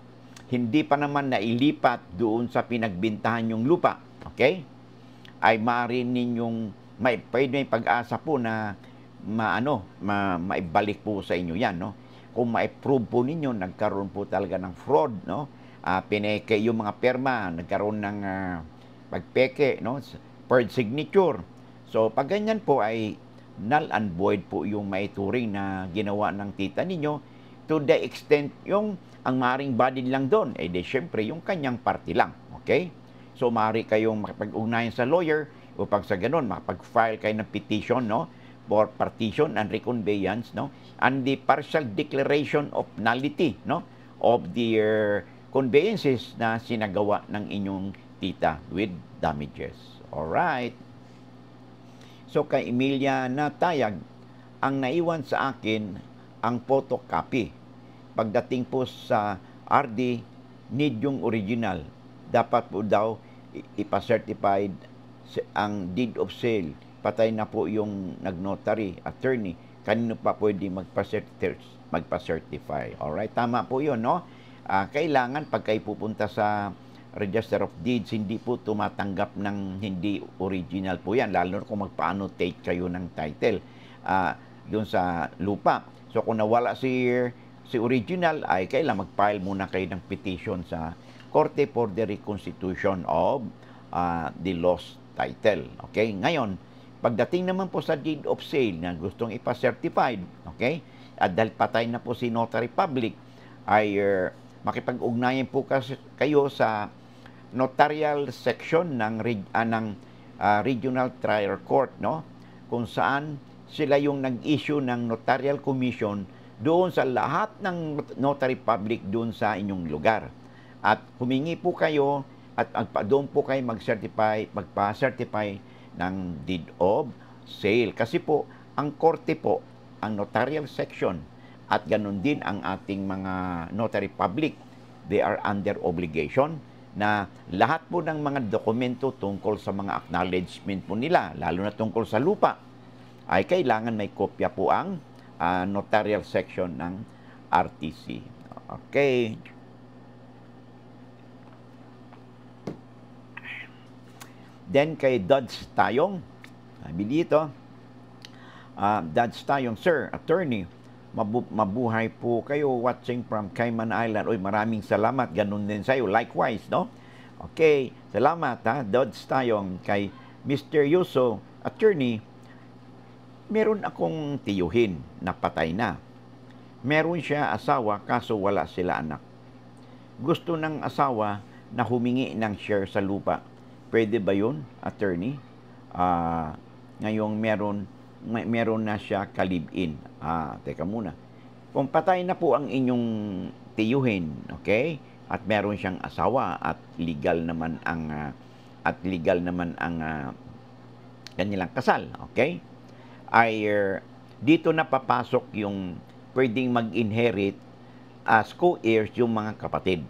hindi pa naman nailipat doon sa pinagbintahan yung lupa. Okay? Ay maaari ninyong may, pwede may pag-asa po na maano, ma, maibalik po sa inyo yan. No? kung ma-approve po ninyo, nagkaroon po talaga ng fraud, no? Uh, pineke yung mga perma, nagkaroon ng uh, pagpeke, no? Third signature. So, pag ganyan po ay null and void po yung maituring na ginawa ng tita ninyo to the extent yung ang maring body lang doon, eh di syempre yung kanyang party lang, okay? So, mari kayong makapag-ugnayan sa lawyer upang sa ganun, makapag-file kayo ng petition, no? For partition and reconveyance, no? and the partial declaration of nullity no of their conveyances na sinagawa ng inyong tita with damages. All right. So kay Emilia na tayag ang naiwan sa akin ang photocopy. Pagdating po sa RD need yung original. Dapat po daw ipa-certified ang deed of sale. Patay na po yung nag-notary attorney kanino pa pwede magpa-certify. Magpa-certify. Alright, tama po yun, no? Uh, kailangan pagka pupunta sa Register of Deeds, hindi po tumatanggap ng hindi original po yan, lalo kung magpa-annotate kayo ng title uh, ah, doon sa lupa. So kung nawala si, si original, ay kailangan mag-file muna kayo ng petition sa Korte for the Reconstitution of uh, the Lost Title. Okay, ngayon, Pagdating naman po sa deed of sale na gustong ipa-certified, okay? At dahil patay na po si Notary Public, ay uh, makipag-ugnayan po kayo sa notarial section ng, uh, ng uh, Regional Trial Court, no? Kung saan sila yung nag-issue ng notarial commission doon sa lahat ng notary public doon sa inyong lugar. At humingi po kayo at, at doon po kayo mag-certify, magpa-certify ng deed of sale. Kasi po, ang korte po, ang notarial section at ganun din ang ating mga notary public, they are under obligation na lahat po ng mga dokumento tungkol sa mga acknowledgement po nila, lalo na tungkol sa lupa, ay kailangan may kopya po ang uh, notarial section ng RTC. Okay. Then kay Dodge Tayong, sabi dito, uh, Dodge Tayong, Sir, Attorney, mabu- mabuhay po kayo watching from Cayman Island. Uy, maraming salamat. Ganun din sa'yo. Likewise, no? Okay, salamat ha. Dodge Tayong kay Mr. Yuso, Attorney, meron akong tiyuhin na patay na. Meron siya asawa kaso wala sila anak. Gusto ng asawa na humingi ng share sa lupa Pwede ba yun, attorney? Uh, ngayong meron, may, meron na siya kalibin. Ah, teka muna. Kung patay na po ang inyong tiyuhin, okay? At meron siyang asawa at legal naman ang uh, at legal naman ang uh, kanilang kasal, okay? Ay uh, dito na papasok yung pwedeng mag-inherit as co-heirs yung mga kapatid.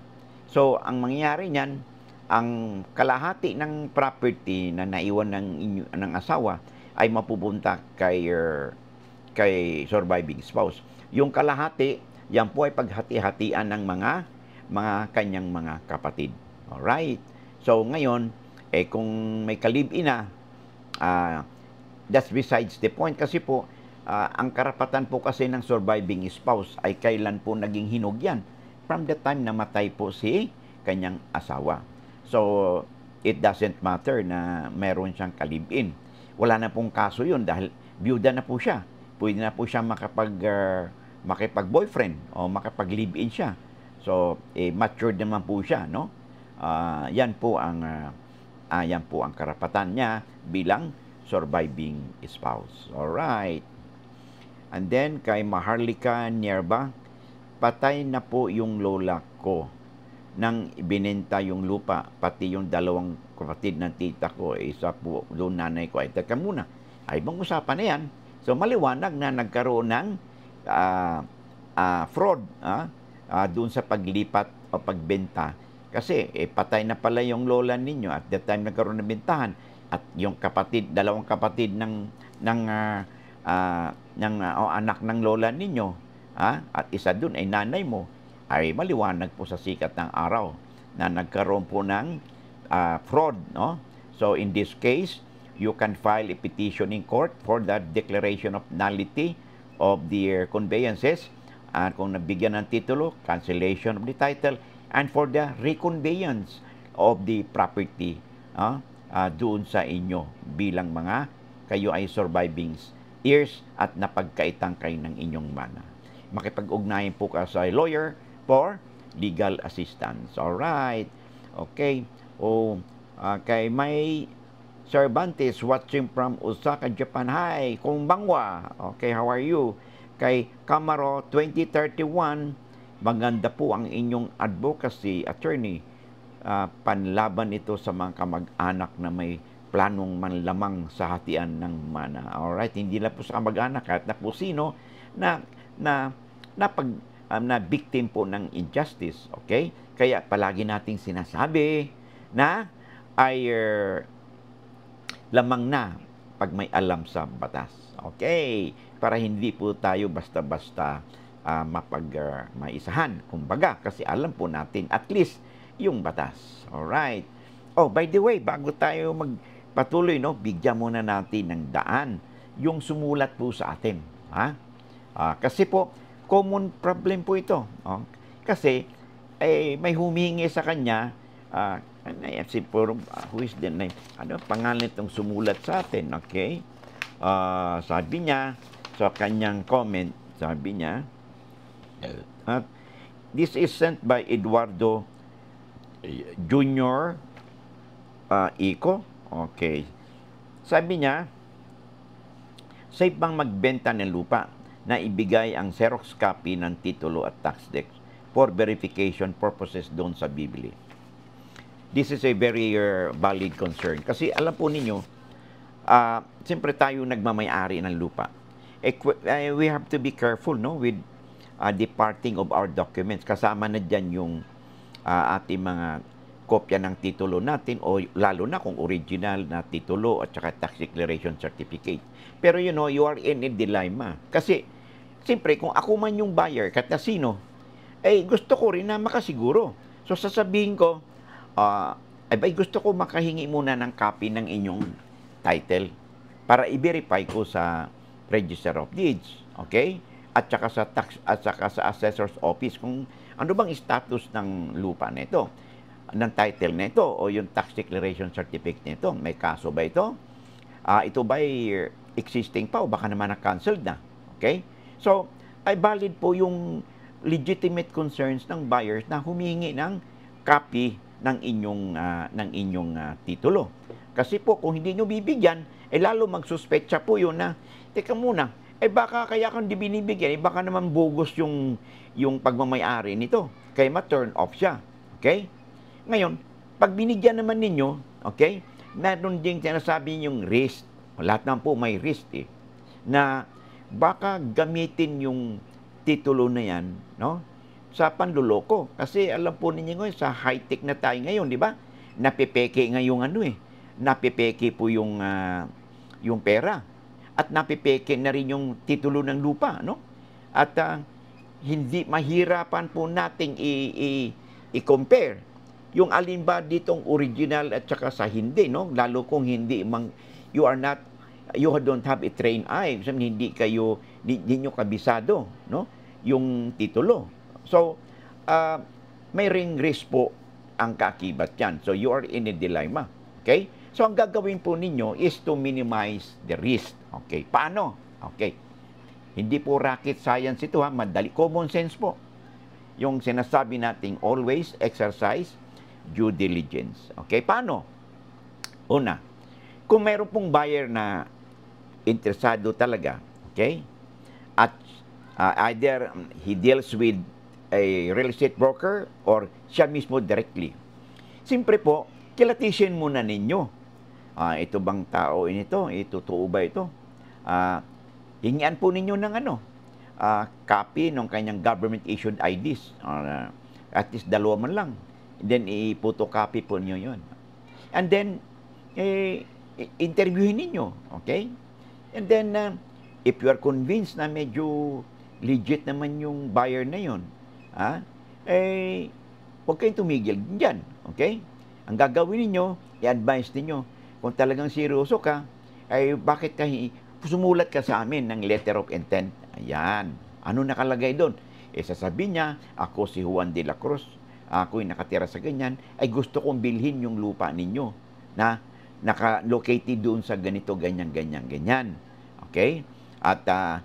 So, ang mangyayari niyan, ang kalahati ng property na naiwan ng inyo, ng asawa ay mapupunta kay uh, kay surviving spouse. Yung kalahati, yan po ay paghati-hatian ng mga mga kanyang mga kapatid. All right. So ngayon, eh kung may kalib na uh, ah, that's besides the point kasi po uh, ang karapatan po kasi ng surviving spouse ay kailan po naging hinug yan from the time na matay po si kanyang asawa. So, it doesn't matter na meron siyang kalibin. Wala na pong kaso yun dahil byuda na po siya. Pwede na po siya makapag, uh, makipag-boyfriend o makapag-live-in siya. So, eh, matured naman po siya, no? Uh, yan po ang uh, uh, yan po ang karapatan niya bilang surviving spouse. All right. And then kay Maharlika Nerba, patay na po yung lola ko nang ibinenta yung lupa, pati yung dalawang kapatid ng tita ko, isa eh, po, doon nanay ko, ay teka muna, ay bang usapan na yan? So maliwanag na nagkaroon ng uh, uh, fraud uh, uh, doon sa paglipat o pagbenta. Kasi eh, patay na pala yung lola ninyo at the time nagkaroon ng bentahan at yung kapatid, dalawang kapatid ng ng uh, uh, ng uh, o anak ng lola ninyo, ha? Uh, at isa doon ay nanay mo ay maliwanag po sa sikat ng araw na nagkaroon po ng uh, fraud. No? So in this case, you can file a petition in court for the declaration of nullity of the uh, conveyances uh, kung nabigyan ng titulo, cancellation of the title, and for the reconveyance of the property uh, uh, doon sa inyo bilang mga kayo ay surviving heirs at napagkaitang kayo ng inyong mana. Makipag-ugnayan po ka sa lawyer for legal assistance. All right. Okay. oh, ah, kay May Cervantes watching from Osaka, Japan. Hi, bangwa. Okay, how are you? Kay Camaro 2031, maganda po ang inyong advocacy, attorney. Uh, panlaban ito sa mga kamag-anak na may planong manlamang sa hatian ng mana. All right, hindi lang po sa kamag-anak at na po sino na, na, napag um, na victim po ng injustice. Okay? Kaya palagi nating sinasabi na ay eh, lamang na pag may alam sa batas. Okay? Para hindi po tayo basta-basta uh, mapag uh, maisahan. Kumbaga, kasi alam po natin at least yung batas. Alright? Oh, by the way, bago tayo magpatuloy, no, bigyan muna natin ng daan yung sumulat po sa atin. Ha? Uh, kasi po, common problem po ito. Oh. Kasi eh, may humingi sa kanya, uh, si Puro, uh, who is the name? Ano, pangalan itong sumulat sa atin, okay? Uh, sabi niya, sa kanyang comment, sabi niya, uh, this is sent by Eduardo eh, Junior uh, Ico. Okay. Sabi niya, safe bang magbenta ng lupa? na ibigay ang Xerox copy ng titulo at tax deck for verification purposes doon sa bibili. This is a very uh, valid concern. Kasi alam po ninyo, uh, siyempre tayo nagmamayari ng lupa. Eh, we have to be careful no with uh, departing of our documents. Kasama na dyan yung uh, ating mga kopya ng titulo natin o lalo na kung original na titulo at saka tax declaration certificate. Pero you know, you are in a dilemma. Kasi Siyempre, kung ako man yung buyer, kahit na sino, eh gusto ko rin na makasiguro. So sasabihin ko, uh, ah, eh, ay ba gusto ko makahingi muna ng copy ng inyong title para i-verify ko sa Register of Deeds. Okay? At saka sa tax at saka sa assessor's office kung ano bang status ng lupa nito ng title nito o yung tax declaration certificate nito. May kaso ba ito? Uh, ito ba existing pa o baka naman na-cancelled na? Okay? So, ay valid po yung legitimate concerns ng buyers na humihingi ng copy ng inyong uh, ng inyong uh, titulo. Kasi po kung hindi niyo bibigyan, eh lalo magsuspecha po yun na teka muna, eh baka kaya kang di binibigyan, eh baka naman bogus yung yung pagmamay-ari nito. Kaya ma-turn off siya. Okay? Ngayon, pag binigyan naman ninyo, okay, meron ding sinasabi yung risk. Lahat naman po may risk eh. Na baka gamitin yung titulo na yan, no? Sa panluloko. Kasi alam po ninyo ngayon, sa high-tech na tayo ngayon, di ba? Napipeke ngayon ano eh. Napipeke po yung, uh, yung pera. At napipeke na rin yung titulo ng lupa, no? At uh, hindi mahirapan po nating i- i- i-compare yung alin ba ditong original at saka sa hindi, no? Lalo kung hindi mang, you are not you don't have a trained eye. So, hindi kayo, hindi nyo kabisado, no? Yung titulo. So, uh, may ring risk po ang kakibat yan. So, you are in a dilemma. Okay? So, ang gagawin po ninyo is to minimize the risk. Okay? Paano? Okay. Hindi po rocket science ito ha. Madali. Common sense po. Yung sinasabi nating always exercise due diligence. Okay? Paano? Una, kung meron pong buyer na interesado talaga. Okay? At uh, either he deals with a real estate broker or siya mismo directly. Siyempre po, kilatisin muna ninyo. Uh, ito bang tao nito? Itotoo ba ito? Uh, hingian po ninyo ng ano? Uh, copy ng kanyang government-issued IDs. Uh, at least dalawa man lang. then, iputo-copy po niyo yon. And then, eh, interviewin ninyo. Okay? And then, uh, if you are convinced na medyo legit naman yung buyer na yun, ah, eh, huwag kayong tumigil dyan. Okay? Ang gagawin niyo i-advise niyo Kung talagang seryoso ka, ay bakit ka sumulat ka sa amin ng letter of intent? Ayan. Ano nakalagay doon? E sasabihin niya, ako si Juan de la Cruz, ako yung nakatira sa ganyan, ay gusto kong bilhin yung lupa ninyo na naka-located doon sa ganito, ganyan, ganyan, ganyan. Okay? At uh,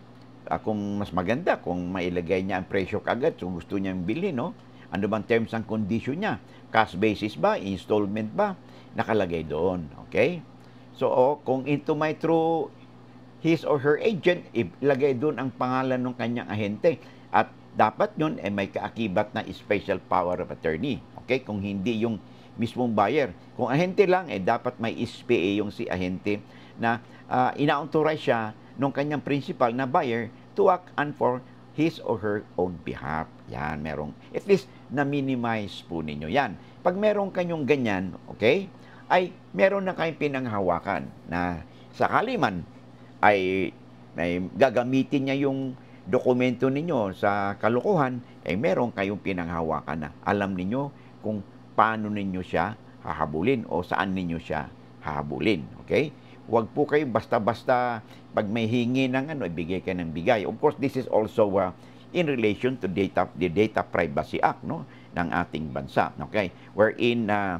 kung mas maganda, kung mailagay niya ang presyo kagad, kung gusto niya yung bilhin, no? Ano bang terms ang condition niya? Cash basis ba? Installment ba? Nakalagay doon. Okay? So, oh, kung into my true his or her agent, ilagay doon ang pangalan ng kanyang ahente. At dapat yun ay eh, may kaakibat na special power of attorney. Okay? Kung hindi yung mismong buyer. Kung ahente lang, eh dapat may SPA yung si ahente na uh, ina-authorize siya ng kanyang principal na buyer to act and for his or her own behalf. Yan, merong, at least, na-minimize po ninyo yan. Pag merong kanyong ganyan, okay, ay meron na kayong pinanghawakan na sakali man ay, may gagamitin niya yung dokumento ninyo sa kalukuhan, ay meron kayong pinanghawakan na alam ninyo kung paano ninyo siya hahabulin o saan ninyo siya hahabulin. Okay? Huwag po kayo basta-basta pag may hingi ng ano, ibigay ka ng bigay. Of course, this is also uh, in relation to data, the Data Privacy Act no, ng ating bansa. Okay? Wherein uh,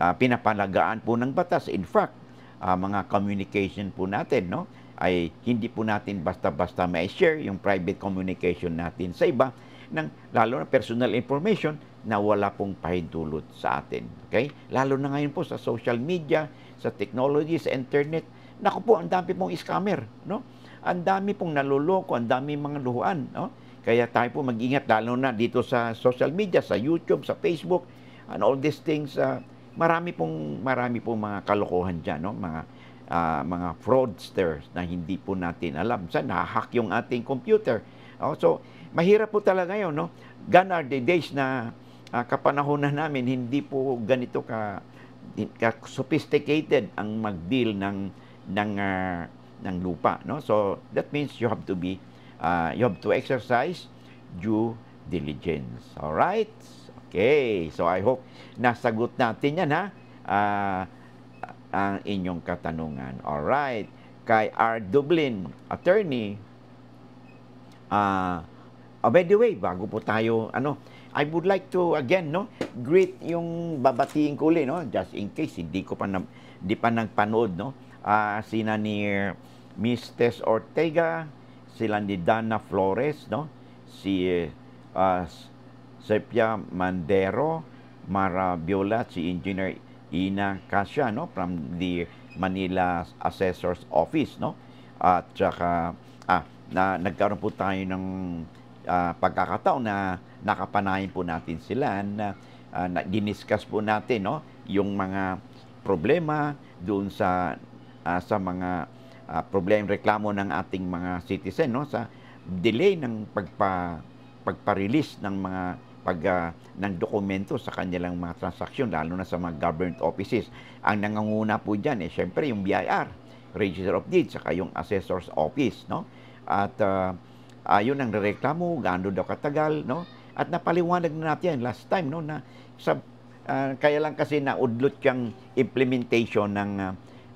uh, pinapalagaan po ng batas. In fact, uh, mga communication po natin, no? ay hindi po natin basta-basta ma-share yung private communication natin sa iba, ng, lalo na personal information na wala pong pahidulot sa atin. Okay? Lalo na ngayon po sa social media, sa technology, sa internet, Naku po, ang dami pong scammer, no? Ang dami pong naloloko, ang dami mga luhuan, no? Kaya tayo po mag-ingat lalo na dito sa social media, sa YouTube, sa Facebook, and all these things. Uh, marami pong marami pong mga kalokohan diyan, no? Mga uh, mga fraudsters na hindi po natin alam. Sa nahahack yung ating computer. Oh, so mahirap po talaga 'yon, no? Gone are the days na uh, ah, na namin hindi po ganito ka ka sophisticated ang mag-deal ng ng uh, ng lupa no so that means you have to be uh, you have to exercise due diligence all right okay so i hope nasagot natin yan ha uh, ang inyong katanungan all right kay R Dublin attorney uh, oh, by the way bago po tayo ano I would like to again no greet yung babatiin ko ulit no just in case hindi ko pa na, hindi pa nagpanood no uh, sina ni Mistes Ortega, sila ni Dana Flores, no? si uh, Sepia Mandero, Mara Viola, si Engineer Ina Cassia no from the Manila Assessor's Office no at saka ah, na nagkaroon po tayo ng uh, pagkakataon na nakapanayin po natin sila na, uh, diniscuss po natin no yung mga problema doon sa uh, sa mga uh, problema reklamo ng ating mga citizen no sa delay ng pagpa pagpa-release ng mga pag uh, ng dokumento sa kanilang mga transaksyon lalo na sa mga government offices. Ang nangunguna po diyan eh syempre yung BIR, Register of Deeds saka yung Assessor's Office, no? At uh, ayun ang reklamo, gaano daw katagal, no? At napaliwanag na natin last time no na sa uh, kaya lang kasi naudlot yung implementation ng uh,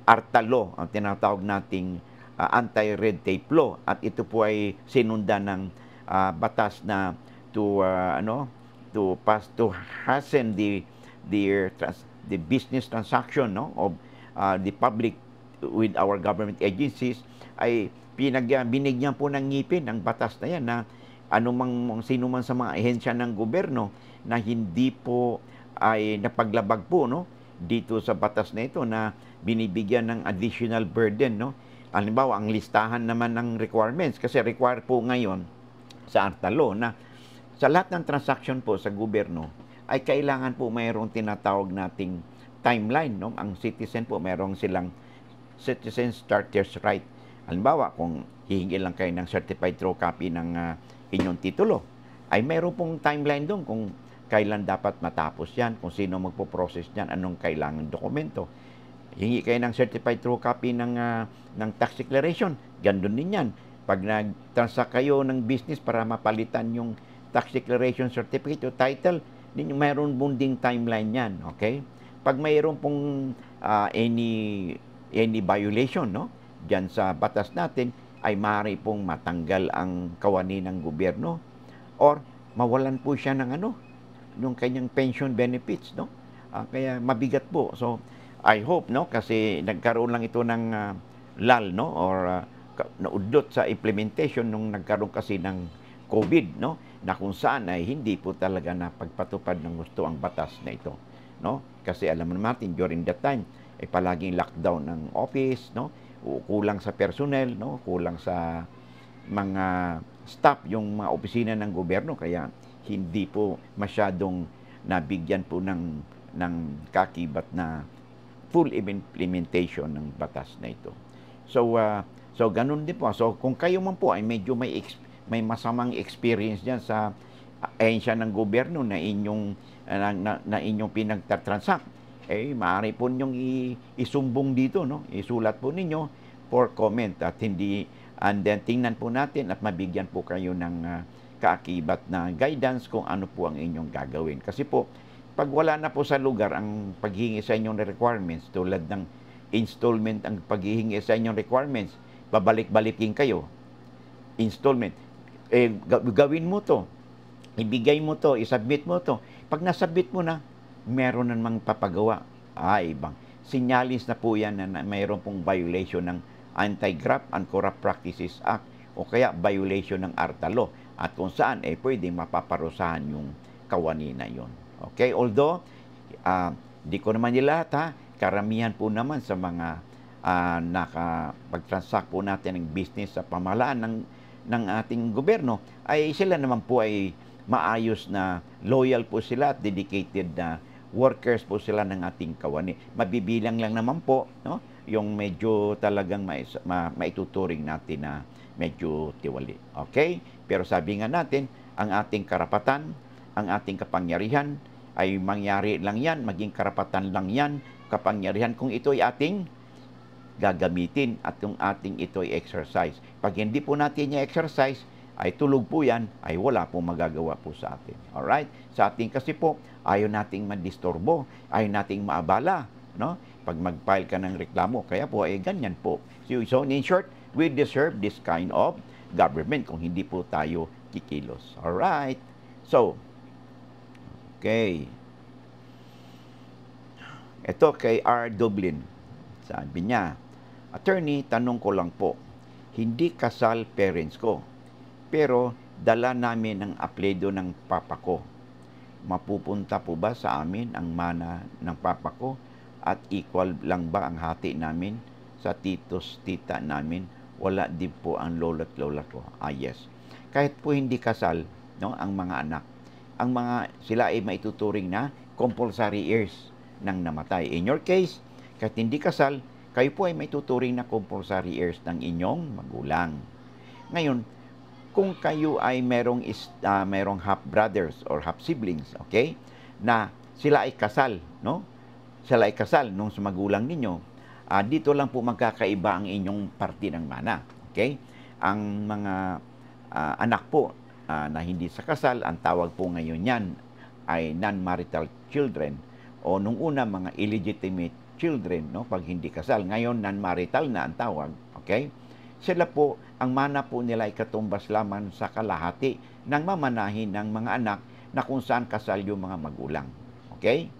ARTA law, ang tinatawag nating uh, anti-red tape law at ito po ay sinunda ng uh, batas na to uh, ano to pass to hasten the the trans, the business transaction no of uh, the public with our government agencies ay pinag binigyan po ng ngipin ang batas na yan na anumang sino man sa mga ahensya ng gobyerno na hindi po ay napaglabag po no dito sa batas na ito na binibigyan ng additional burden no halimbawa ang listahan naman ng requirements kasi require po ngayon sa ARTA na sa lahat ng transaction po sa gobyerno ay kailangan po mayroong tinatawag nating timeline no ang citizen po mayroong silang citizen starters right halimbawa kung hihingi lang kayo ng certified true copy ng uh, inyong titulo ay mayroon pong timeline doon kung kailan dapat matapos yan, kung sino magpo-process niyan, anong kailangan dokumento. Hingi kayo ng certified true copy ng, uh, ng tax declaration. Gandun din yan. Pag nag-transact kayo ng business para mapalitan yung tax declaration certificate o title, ninyo mayroon bunding timeline yan, okay? Pag mayroon pong uh, any any violation, no? Diyan sa batas natin ay maaari pong matanggal ang kawani ng gobyerno or mawalan po siya ng ano, nung kanyang pension benefits, no? Uh, kaya mabigat po. So, I hope, no? Kasi nagkaroon lang ito ng uh, ah, lal, no? Or uh, ah, naudlot sa implementation nung nagkaroon kasi ng COVID, no? Na kung saan ay hindi po talaga na pagpatupad ng gusto ang batas na ito, no? Kasi alam naman natin, during that time, ay eh, palaging lockdown ng office, no? kulang sa personnel, no? Kulang sa mga staff yung mga opisina ng gobyerno. Kaya hindi po masyadong nabigyan po ng, ng kakibat na full implementation ng batas na ito. So, uh, so ganun din po. So, kung kayo man po ay medyo may, may masamang experience dyan sa ahensya ng gobyerno na inyong, ah, na, na, na inyong pinagtatransact, eh, maaari po ninyong isumbong dito, no? Isulat po ninyo for comment at hindi and then tingnan po natin at mabigyan po kayo ng uh, kaakibat na guidance kung ano po ang inyong gagawin. Kasi po, pag wala na po sa lugar ang paghingi sa inyong requirements, tulad ng installment ang paghihingi sa inyong requirements, babalik-balikin kayo. Installment. Eh, gawin mo to. Ibigay mo to. Isubmit mo to. Pag nasubmit mo na, meron namang papagawa. Ay, ah, bang. Sinyalis na po yan na mayroon pong violation ng Anti-Graft and Corrupt Practices Act o kaya violation ng ARTA law at kung saan eh pwedeng mapaparusahan yung kawani na yun. Okay? Although, uh, di ko naman nila ha, karamihan po naman sa mga uh, nakapag-transact po natin ng business sa pamahalaan ng, ng ating gobyerno, ay sila naman po ay maayos na loyal po sila at dedicated na workers po sila ng ating kawani. Mabibilang lang naman po, no? yung medyo talagang ma- ma- maituturing natin na medyo tiwali. Okay? Pero sabi nga natin, ang ating karapatan, ang ating kapangyarihan, ay mangyari lang yan, maging karapatan lang yan, kapangyarihan kung ito ay ating gagamitin at yung ating ito ay exercise. Pag hindi po natin niya exercise, ay tulog po yan, ay wala po magagawa po sa atin. Alright? Sa atin kasi po, ayaw nating madisturbo, ayaw nating maabala. No? Pag mag-file ka ng reklamo, kaya po ay eh, ganyan po. So, so in short, we deserve this kind of government kung hindi po tayo kikilos. Alright? So, okay. Ito kay R. Dublin. Sabi niya, Attorney, tanong ko lang po, hindi kasal parents ko, pero dala namin ang apledo ng papa ko. Mapupunta po ba sa amin ang mana ng papa ko at equal lang ba ang hati namin sa titos tita namin wala di po ang at lola ko. Ah, yes. Kahit po hindi kasal, no, ang mga anak, ang mga sila ay maituturing na compulsory heirs ng namatay. In your case, kahit hindi kasal, kayo po ay maituturing na compulsory heirs ng inyong magulang. Ngayon, kung kayo ay merong is, uh, merong half brothers or half siblings, okay? Na sila ay kasal, no? Sila ay kasal nung sa magulang ninyo Uh, dito lang po magkakaiba ang inyong parte ng mana. Okay? Ang mga uh, anak po uh, na hindi sa kasal, ang tawag po ngayon yan ay non-marital children o nung una mga illegitimate children no pag hindi kasal ngayon non-marital na ang tawag okay sila po ang mana po nila ay katumbas lamang sa kalahati ng mamanahin ng mga anak na kung saan kasal yung mga magulang okay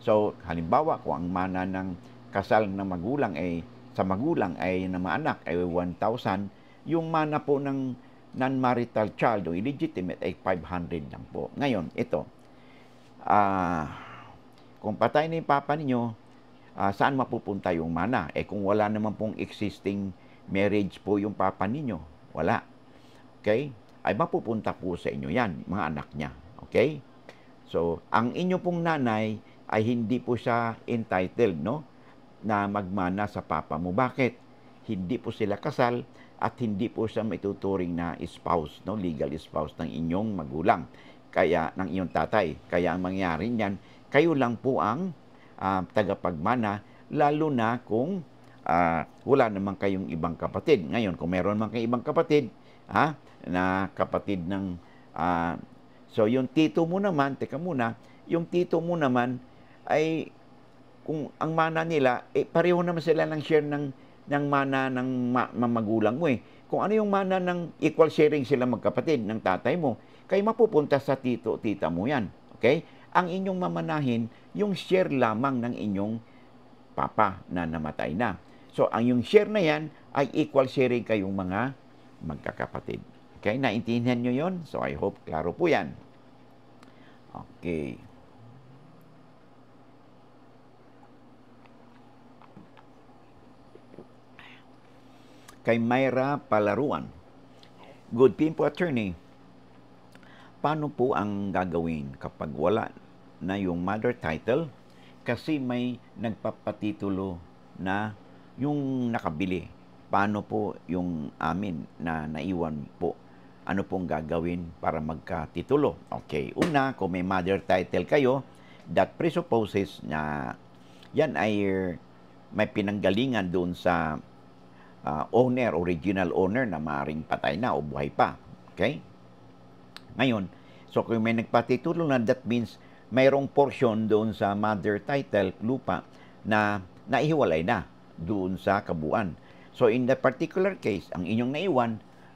so halimbawa kung ang mana ng kasal ng magulang ay sa magulang ay na maanak ay 1,000, yung mana po ng non-marital child o illegitimate ay 500 lang po. Ngayon, ito, uh, kung patay na yung papa ninyo, uh, saan mapupunta yung mana? Eh kung wala naman pong existing marriage po yung papa ninyo, wala. Okay? Ay mapupunta po sa inyo yan, mga anak niya. Okay? So, ang inyo pong nanay ay hindi po siya entitled, no? na magmana sa papa mo. Bakit? Hindi po sila kasal at hindi po siya maituturing na spouse, no? legal spouse ng inyong magulang, kaya ng inyong tatay. Kaya ang mangyari niyan, kayo lang po ang uh, tagapagmana, lalo na kung uh, wala naman kayong ibang kapatid. Ngayon, kung meron man kayong ibang kapatid, ha, na kapatid ng... Uh, so, yung tito mo naman, teka muna, yung tito mo naman ay kung ang mana nila, eh, pareho naman sila ng share ng, ng mana ng ma- mamagulang mo eh. Kung ano yung mana ng equal sharing sila magkapatid ng tatay mo, kay mapupunta sa tito tita mo yan. Okay? Ang inyong mamanahin, yung share lamang ng inyong papa na namatay na. So, ang yung share na yan ay equal sharing kayong mga magkakapatid. Okay? Naintindihan nyo yon? So, I hope klaro po yan. Okay. kay Mayra Palaruan. Good people attorney, paano po ang gagawin kapag wala na yung mother title kasi may nagpapatitulo na yung nakabili? Paano po yung amin na naiwan po? Ano pong gagawin para magkatitulo? Okay, una, kung may mother title kayo, that presupposes na yan ay eh, may pinanggalingan doon sa uh, owner, original owner na maring patay na o buhay pa. Okay? Ngayon, so kung may nagpatitulo na, that means mayroong portion doon sa mother title, lupa, na naihiwalay na doon sa kabuuan. So in the particular case, ang inyong naiwan,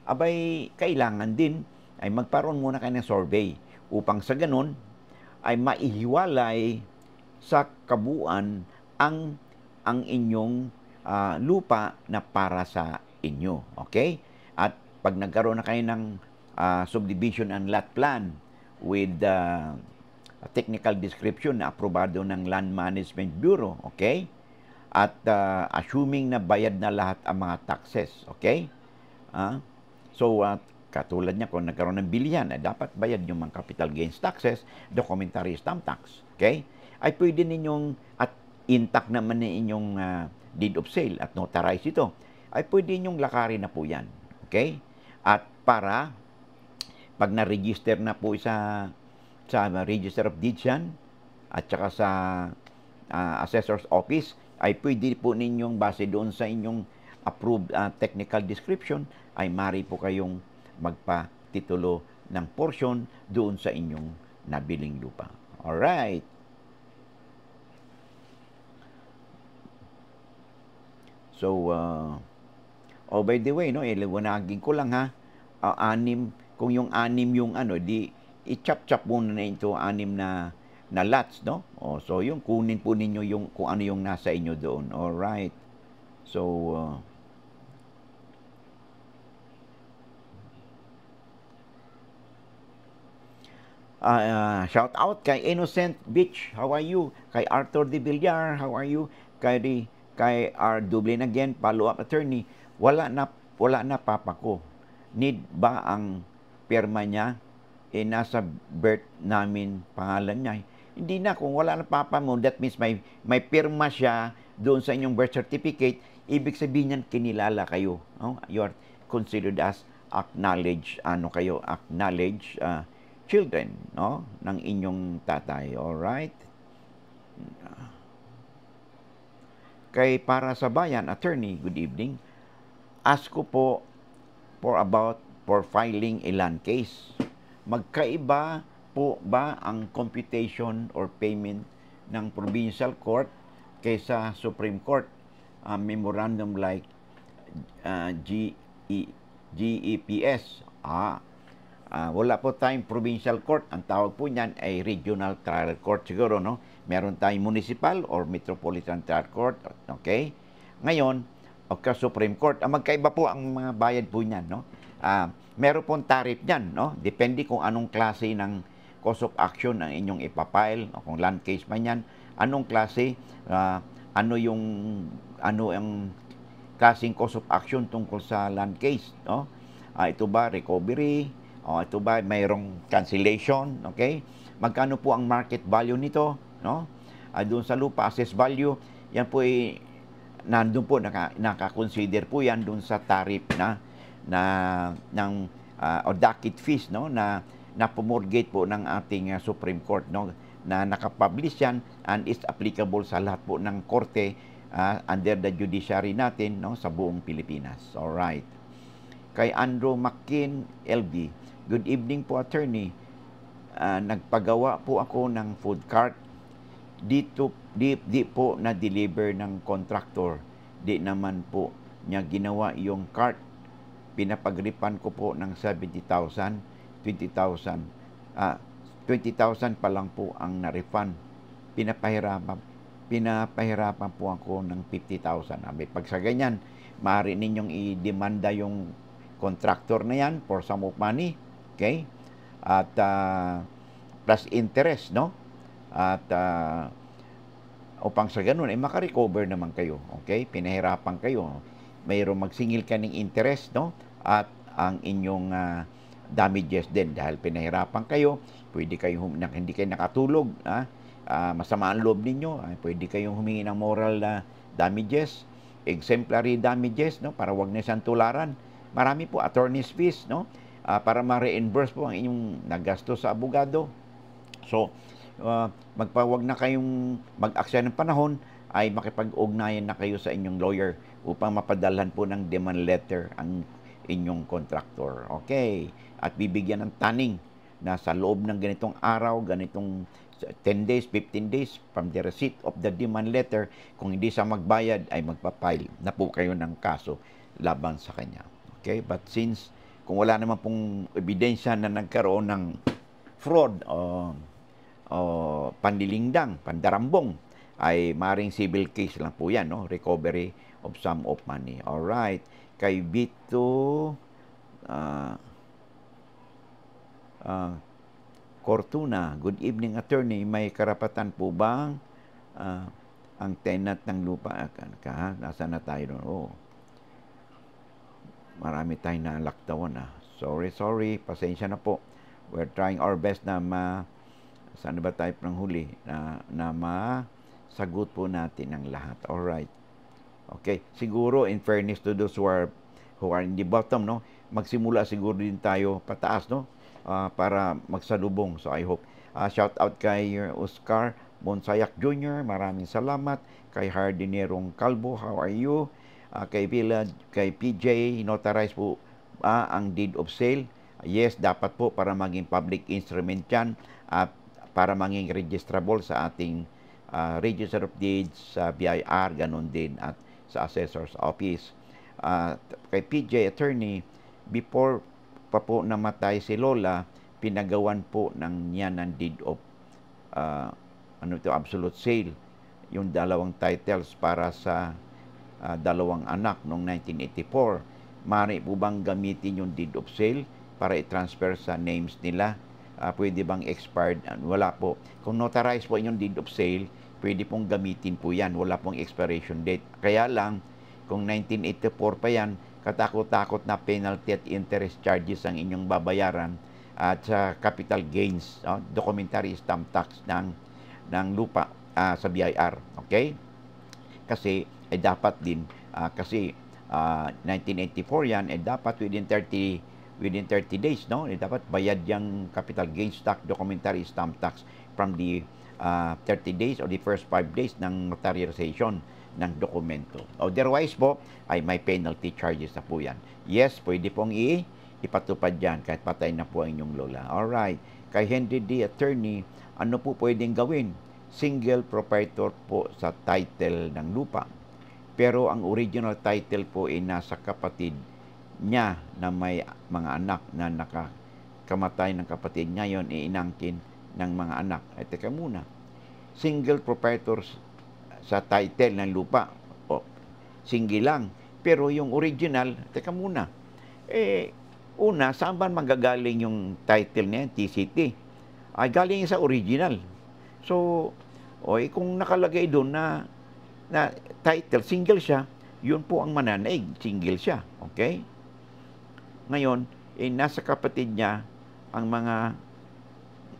abay kailangan din ay magparoon muna kayo ng survey upang sa ganun ay maihiwalay sa kabuan ang ang inyong uh, lupa na para sa inyo. Okay? At pag nagkaroon na kayo ng uh, subdivision and lot plan with uh, ah, a technical description na aprobado ng Land Management Bureau, okay? At uh, assuming na bayad na lahat ang mga taxes, okay? Uh, so, uh, katulad niya, kung nagkaroon ng bilyan, eh, dapat bayad yung mga capital gains taxes, documentary stamp tax, okay? Ay pwede ninyong, at intact naman na inyong uh, deed of sale at notarize ito, ay pwede nyong lakarin na po yan. Okay? At para pag na-register na po sa sa uh, Register of Deeds yan, at saka sa uh, Assessor's Office, ay pwede po ninyong base doon sa inyong approved uh, technical description, ay mari po kayong magpatitulo ng portion doon sa inyong nabiling lupa. Alright! So, uh, oh by the way, no, iliwanagin ko lang ha, uh, anim, kung yung anim yung ano, di, i-chop-chop muna na ito anim na na lots, no? Oh, so yung kunin po ninyo yung kung ano yung nasa inyo doon. All right. So uh, Uh, shout out kay Innocent Beach, how are you? Kay Arthur De Villar, how are you? Kay kay R. Dublin again, follow-up attorney, wala na, wala na papa ko. Need ba ang pirma niya? Eh, nasa birth namin pangalan niya. Hindi na, kung wala na papa mo, that means may, may pirma siya doon sa inyong birth certificate, ibig sabihin niyan, kinilala kayo. No? You are considered as acknowledge, ano kayo, acknowledge uh, children, no? Ng inyong tatay, all right? Kay para sa bayan, attorney, good evening. Ask ko po for about for filing a land case. Magkaiba po ba ang computation or payment ng provincial court kaysa Supreme Court uh, memorandum like uh, GE, GEPS? Ah, Uh, wala po tayong provincial court. Ang tawag po niyan ay regional trial court siguro, no? Meron tayong municipal or metropolitan trial court, okay? Ngayon, of course, Supreme Court. Ang ah, magkaiba po ang mga bayad po niyan, no? Uh, meron pong tarif niyan, no? Depende kung anong klase ng cause of action ang inyong ipapile, no? kung land case man yan, anong klase, uh, ano yung, ano ang klaseng cause of action tungkol sa land case, no? Uh, ito ba recovery, o, oh, ito ba, mayroong cancellation, okay? Magkano po ang market value nito, no? Uh, doon sa lupa, assess value, yan po ay nandoon po, naka, nakakonsider po yan doon sa tariff na, na ng, uh, ah, o docket fees, no? Na, na po ng ating uh, Supreme Court, no? Na nakapublish yan and is applicable sa lahat po ng korte uh, under the judiciary natin, no? Sa buong Pilipinas. All right kay Andrew McKean LB. Good evening po, attorney. Uh, nagpagawa po ako ng food cart. Dito, di, di po na-deliver ng contractor. Di naman po niya ginawa yung cart. Pinapagripan ko po ng 70,000, 20,000. Uh, 20,000 pa lang po ang na-refund. Pinapahirapan, pinapahirapan po ako ng 50,000. Abi, pag sa ganyan, maaari ninyong i-demanda yung contractor na yan for some of money Okay? At uh, plus interest, no? At uh, upang sa ganun ay eh, makarecover naman kayo. Okay? Pinahirapan kayo. Mayroong magsingil ka ng interest, no? At ang inyong uh, damages din dahil pinahirapan kayo, pwede kayong hum- hindi kayo nakatulog, ah, ah, masama ang loob ninyo, ah, pwede kayong humingi ng moral na damages, exemplary damages, no, para wag na siyang tularan. Marami po attorney's fees, no? uh, para ma-reimburse po ang inyong naggasto sa abogado. So, uh, magpawag na kayong mag-aksya ng panahon ay makipag-ugnayan na kayo sa inyong lawyer upang mapadalhan po ng demand letter ang inyong contractor. Okay? At bibigyan ng taning na sa loob ng ganitong araw, ganitong 10 days, 15 days from the receipt of the demand letter, kung hindi siya magbayad, ay magpapile na po kayo ng kaso laban sa kanya. Okay? But since kung wala naman pong ebidensya na nagkaroon ng fraud o, o pandilingdang, pandarambong, ay maring civil case lang po yan, no? recovery of some of money. Alright, kay Vito uh, uh, Cortuna, good evening attorney, may karapatan po bang uh, ang tenant ng lupa? Nasa na tayo? Oh marami tayong na-lockdown ah. Sorry, sorry, pasensya na po. We're trying our best na ma sana ano ba tayo ng huli na, na ma-sagot po natin ang lahat. All right. Okay, siguro in fairness to those who are who are in the bottom, no? Magsimula siguro din tayo pataas, no? Uh, para magsalubong. So I hope uh, ah, shout out kay Oscar Bonsayak Jr. Maraming salamat kay Hardinerong Calvo. How are you? uh, kay, Villa, kay PJ, notarize po uh, ang deed of sale. Ah, yes, dapat po para maging public instrument yan at uh, para maging registrable sa ating uh, Register of Deeds, sa uh, BIR, ganun din at sa Assessor's Office. Uh, kay PJ Attorney, before pa po namatay si Lola, pinagawan po ng niya ng deed of uh, ano to absolute sale yung dalawang titles para sa uh, dalawang anak noong 1984. Mari po bang gamitin yung deed of sale para i-transfer sa names nila? Uh, pwede bang expired? Ah, wala po. Kung notarized po yung deed of sale, pwede pong gamitin po yan. Wala pong expiration date. Kaya lang, kung 1984 pa yan, katakot-takot na penalty at interest charges ang inyong babayaran at sa capital gains, no? documentary stamp tax ng, ng lupa uh, sa BIR. Okay? Kasi ay eh, dapat din uh, kasi uh, ah, 1984 yan ay eh, dapat within 30 within 30 days no ay eh, dapat bayad yung capital gains tax documentary stamp tax from the uh, ah, 30 days or the first 5 days ng notarization ng dokumento. Otherwise po, ay may penalty charges na po yan. Yes, pwede pong i ipatupad yan kahit patay na po ang inyong lola. Alright. Kay Henry D. Attorney, ano po pwedeng gawin? Single proprietor po sa title ng lupa. Pero ang original title po ay nasa kapatid niya na may mga anak na nakakamatay ng kapatid niya yon iinangkin ng mga anak. Ay, teka muna. Single proprietors sa title ng lupa. O, single lang. Pero yung original, teka muna. Eh, una, saan ba magagaling yung title niya, TCT? Ay, galing sa original. So, oy, kung nakalagay doon na na title, single siya, yun po ang mananaig, single siya. Okay? Ngayon, eh, nasa kapatid niya ang mga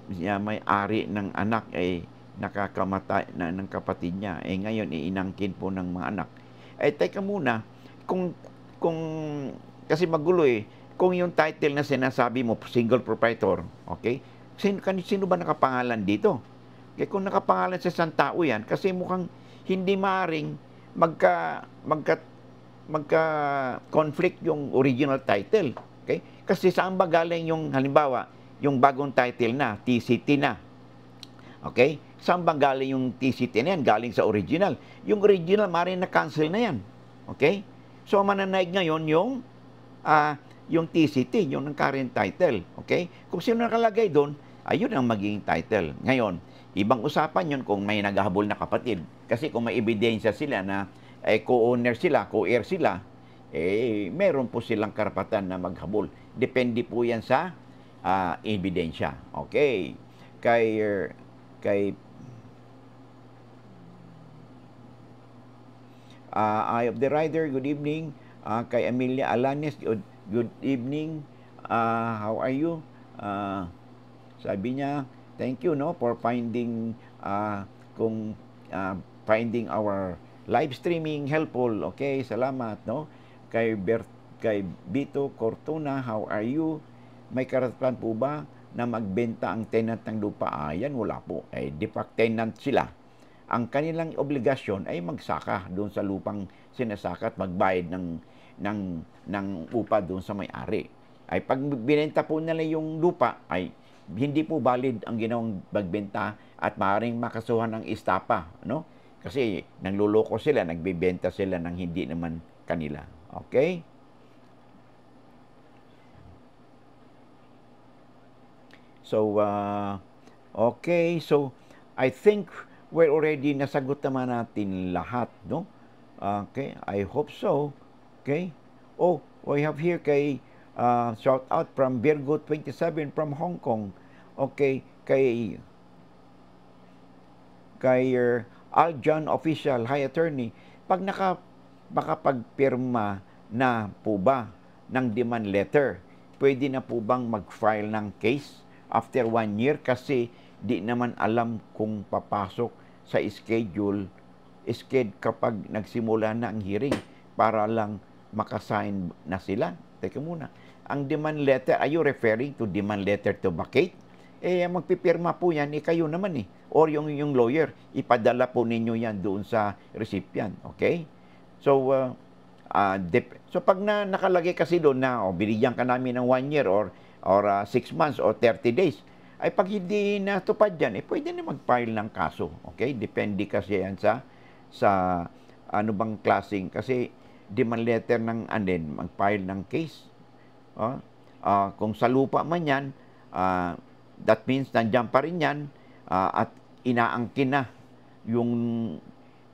niya may ari ng anak ay eh, nakakamatay na ng kapatid niya. Eh ngayon iinangkin eh, po ng mga anak. Eh teka muna, kung kung kasi magulo eh kung yung title na sinasabi mo single proprietor, okay? Sino, sino ba nakapangalan dito? Kaya eh, kung nakapangalan sa isang tao yan, kasi mukhang hindi maring magka magka magka conflict yung original title. Okay? Kasi saan ba galing yung halimbawa yung bagong title na, TCT na. Okay? Saan ba galing yung TCT na yan? Galing sa original. Yung original, maring na-cancel na yan. Okay? So, mananaig ngayon yung uh, yung TCT, yung current title. Okay? Kung sino nakalagay doon, ayun ang magiging title. Ngayon, Ibang usapan yun kung may naghahabol na kapatid. Kasi kung may ebidensya sila na eh, co-owner sila, co-heir sila, eh, meron po silang karapatan na maghabol. Depende po yan sa uh, ebidensya. Okay. Kay, kay uh, Eye of the Rider, good evening. Uh, kay Amelia Alanes, good, good evening. Uh, how are you? Uh, sabi niya, Thank you no for finding uh, kung uh, finding our live streaming helpful. Okay, salamat no. Kay Bert kay Bito Cortuna, how are you? May karapatan po ba na magbenta ang tenant ng lupa? Ayan, ah, wala po. Eh, de facto tenant sila. Ang kanilang obligasyon ay magsaka doon sa lupang sinasaka at magbayad ng ng ng upa doon sa may-ari. Ay pag binenta po nila yung lupa ay hindi po valid ang ginawang magbenta at maaaring makasuhan ng istapa, no? Kasi nangluloko sila, nagbebenta sila ng hindi naman kanila. Okay? So, uh, okay. So, I think we're already nasagot naman natin lahat, no? Okay? I hope so. Okay? Oh, we have here kay uh, shout out from Virgo 27 from Hong Kong. Okay, kay kay uh, Aljan official, high attorney. Pag naka makapagpirma na po ba ng demand letter, pwede na po bang mag-file ng case after one year kasi di naman alam kung papasok sa schedule sked kapag nagsimula na ang hearing para lang makasign na sila. Teka muna. Ang demand letter, are you referring to demand letter to vacate? Eh, magpipirma po yan, eh kayo naman eh. Or yung, yung lawyer, ipadala po ninyo yan doon sa recipient. Okay? So, uh, uh, dep- so pag na, nakalagay kasi doon na, o oh, binigyan ka namin ng 1 year or or uh, 6 months or 30 days, ay pag hindi natupad yan, eh pwede na mag-file ng kaso. Okay? Depende kasi yan sa sa ano bang klasing kasi demand letter ng anen mag-file ng case. Oh, uh, kung sa lupa man yan, uh, that means nandiyan pa rin yan uh, at inaangkin na yung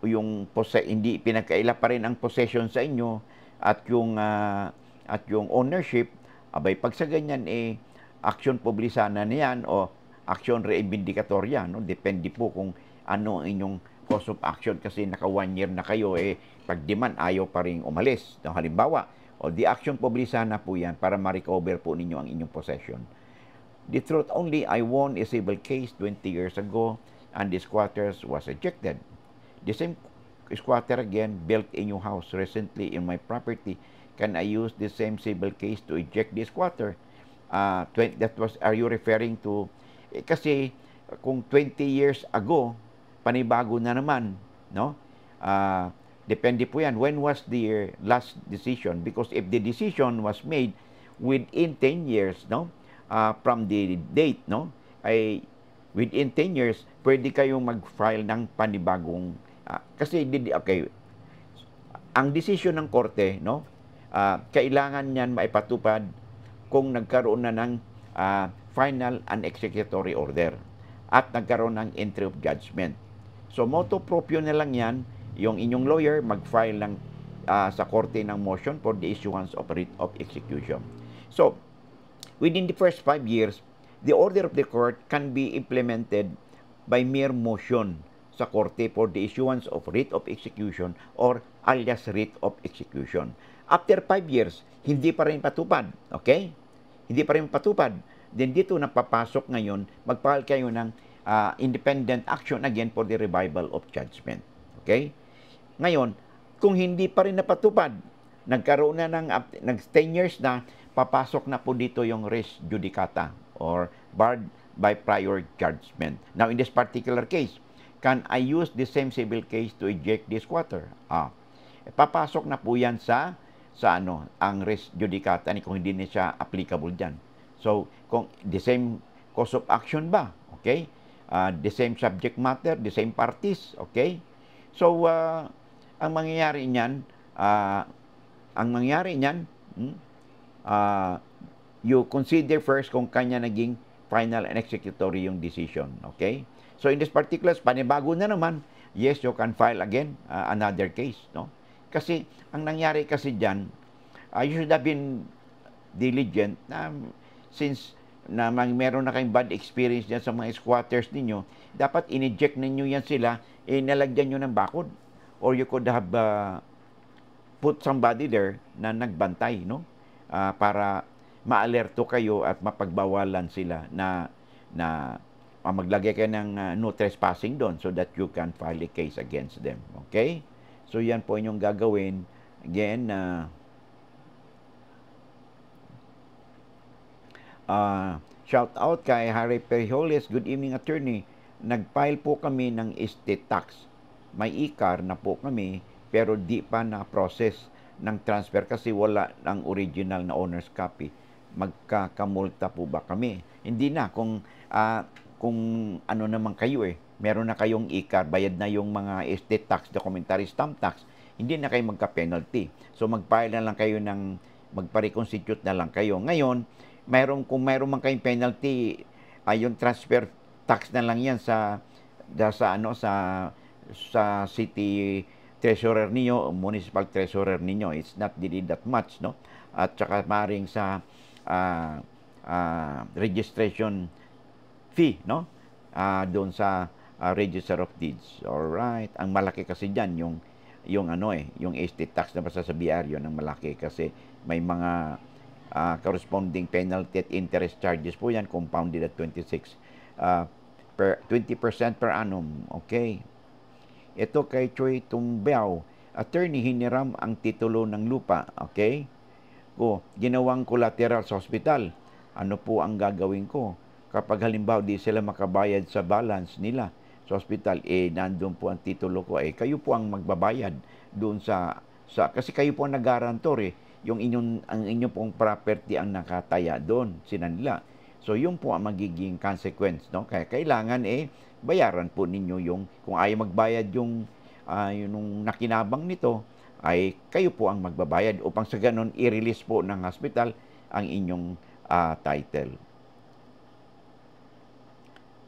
yung pose hindi pinakaila pa rin ang possession sa inyo at yung uh, at yung ownership abay pag sa ganyan eh action publisana na yan o action reivindicatoria no depende po kung ano ang inyong cause of action kasi naka one year na kayo eh pag demand ayaw pa rin umalis no, halimbawa o the action publisa na po yan para ma-recover po ninyo ang inyong possession. The truth only, I won a civil case 20 years ago and the squatters was ejected. The same squatter again built a new house recently in my property. Can I use the same civil case to eject the squatter? Uh, that was, are you referring to? Eh, kasi kung 20 years ago, panibago na naman, no? Uh, Depende po yan. When was the last decision? Because if the decision was made within 10 years, no? Uh, from the date, no? Ay, within 10 years, pwede kayong mag-file ng panibagong... Uh, kasi, okay, ang decision ng korte, no? Uh, kailangan niyan maipatupad kung nagkaroon na ng uh, final and executory order at nagkaroon ng entry of judgment. So, moto proprio na lang yan yung inyong lawyer mag-file lang uh, ah, sa korte ng motion for the issuance of writ of execution. So, within the first five years, the order of the court can be implemented by mere motion sa korte for the issuance of writ of execution or alias writ of execution. After 5 years, hindi pa rin patupad. Okay? Hindi pa rin patupad. Then dito napapasok ngayon, magpahal kayo ng uh, independent action again for the revival of judgment. Okay? Ngayon, kung hindi pa rin napatupad, nagkaroon na ng nag 10 years na, papasok na po dito yung res judicata or barred by prior judgment. Now, in this particular case, can I use the same civil case to eject this quarter? Ah, eh, papasok na po yan sa sa ano, ang res judicata ni kung hindi na siya applicable diyan. So, kung the same cause of action ba? Okay? Uh, the same subject matter, the same parties, okay? So, uh, ang mangyayari niyan, uh, ang mangyayari niyan, hmm, uh, you consider first kung kanya naging final and executory yung decision. Okay? So in this particular, panibago eh, na naman, yes, you can file again uh, another case. No? Kasi ang nangyari kasi dyan, uh, you should have been diligent na um, since na may meron na kayong bad experience dyan sa mga squatters ninyo, dapat in-eject ninyo yan sila, inalagyan eh, nyo ng bakod or you could have uh, put somebody there na nagbantay, no? Uh, para maalerto kayo at mapagbawalan sila na na uh, maglagay kayo ng uh, no trespassing doon so that you can file a case against them. Okay? So yan po inyong gagawin. Again, uh, uh, shout out kay Harry Perioles. Good evening, attorney. nag po kami ng estate tax may ikar na po kami pero di pa na-process ng transfer kasi wala ng original na owner's copy. Magkakamulta po ba kami? Hindi na kung uh, kung ano naman kayo eh. Meron na kayong ikar, bayad na yung mga estate tax, documentary stamp tax. Hindi na kayo magka-penalty. So magpile na lang kayo ng magpa-reconstitute na lang kayo. Ngayon, mayroon kung mayroon man kayong penalty, ay uh, yung transfer tax na lang yan sa sa ano sa sa city treasurer niyo, municipal treasurer niyo, it's not really that much, no? At saka maring sa uh, uh, registration fee, no? Uh, doon sa uh, register of deeds. All right. Ang malaki kasi diyan yung yung ano eh, yung estate tax na basta sa BR yun ang malaki kasi may mga uh, corresponding penalty at interest charges po yan compounded at 26 uh, per 20% per annum. Okay. Ito kay Choi Tumbeao. Attorney, hiniram ang titulo ng lupa. Okay? Ko, ginawang collateral sa hospital. Ano po ang gagawin ko? Kapag halimbawa di sila makabayad sa balance nila sa hospital, eh nandun po ang titulo ko. Eh kayo po ang magbabayad doon sa, sa kasi kayo po ang nagarantor eh. Yung inyong, ang inyong pong property ang nakataya doon, sinanila. So, yun po ang magiging consequence. No? Kaya kailangan eh, bayaran po ninyo yung, kung ayaw magbayad yung, uh, yung nakinabang nito, ay kayo po ang magbabayad upang sa ganun i-release po ng hospital ang inyong uh, title.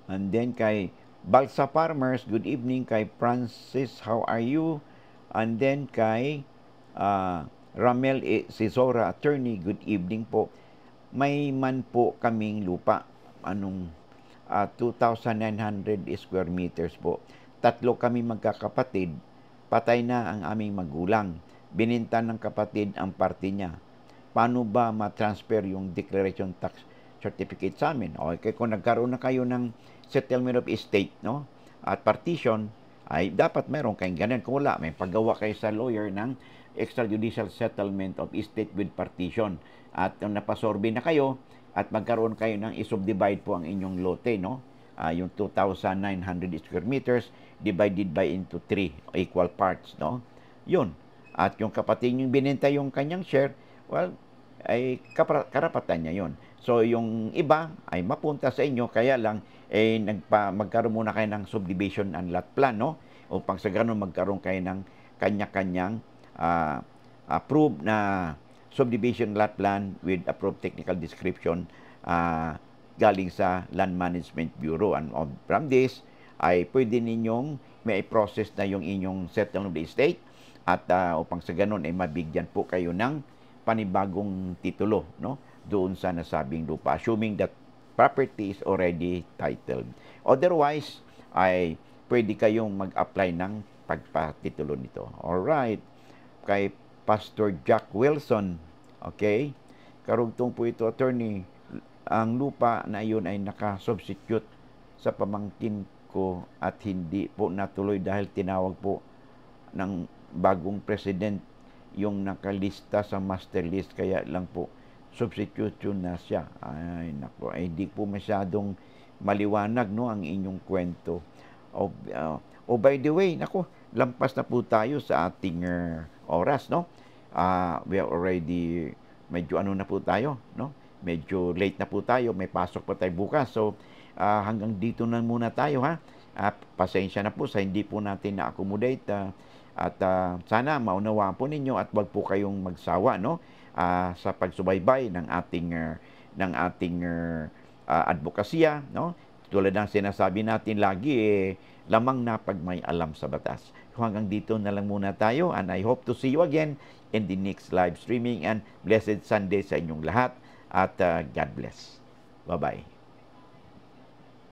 And then kay Balsa Farmers, good evening kay Francis, how are you? And then kay uh, Ramel e. Cesora, attorney, good evening po. May man po kaming lupa. Anong uh, ah, 2,900 square meters po. Tatlo kami magkakapatid, patay na ang aming magulang. Bininta ng kapatid ang parte niya. Paano ba matransfer yung declaration tax certificate sa amin? Okay, kung nagkaroon na kayo ng settlement of estate, no? At partition, ay dapat meron kayong ganun. Kung wala, may paggawa kayo sa lawyer ng extrajudicial settlement of estate with partition. At kung napasorbe na kayo, at magkaroon kayo ng isubdivide po ang inyong lote, no? Uh, yung 2,900 square meters divided by into 3 equal parts, no? Yun. At yung kapatid yung binenta yung kanyang share, well, ay karapatan niya yun. So, yung iba ay mapunta sa inyo, kaya lang eh, nagpa, magkaroon muna kayo ng subdivision and lot plan, no? Upang sa ganun magkaroon kayo ng kanya-kanyang uh, approved na subdivision lot plan with approved technical description uh, galing sa Land Management Bureau. And um, from this, ay pwede ninyong may process na yung inyong settlement of the estate at uh, upang sa ganun ay mabigyan po kayo ng panibagong titulo no doon sa nasabing lupa assuming that property is already titled otherwise ay pwede kayong mag-apply ng pagpatitulo nito all right kay Pastor Jack Wilson. Okay? Karugtong po ito, attorney, ang lupa na iyon ay nakasubstitute sa pamangkin ko at hindi po natuloy dahil tinawag po ng bagong president yung nakalista sa master list kaya lang po substitution na siya. Ay nako, ay di po masyadong maliwanag no ang inyong kwento. oh, uh, oh, by the way, nako, lampas na po tayo sa ating uh, oras, no? Uh, we are already, medyo ano na po tayo, no? Medyo late na po tayo, may pasok pa tayo bukas. So, uh, hanggang dito na muna tayo, ha? Uh, pasensya na po sa hindi po natin na-accommodate. Uh, at uh, sana maunawaan po ninyo at wag po kayong magsawa, no? Uh, sa pagsubaybay ng ating uh, ng ating uh, advokasya, no? Tulad ng sinasabi natin lagi, eh, lamang na pag may alam sa batas hanggang dito na lang muna tayo and I hope to see you again in the next live streaming and blessed Sunday sa inyong lahat at uh, God bless. Bye-bye.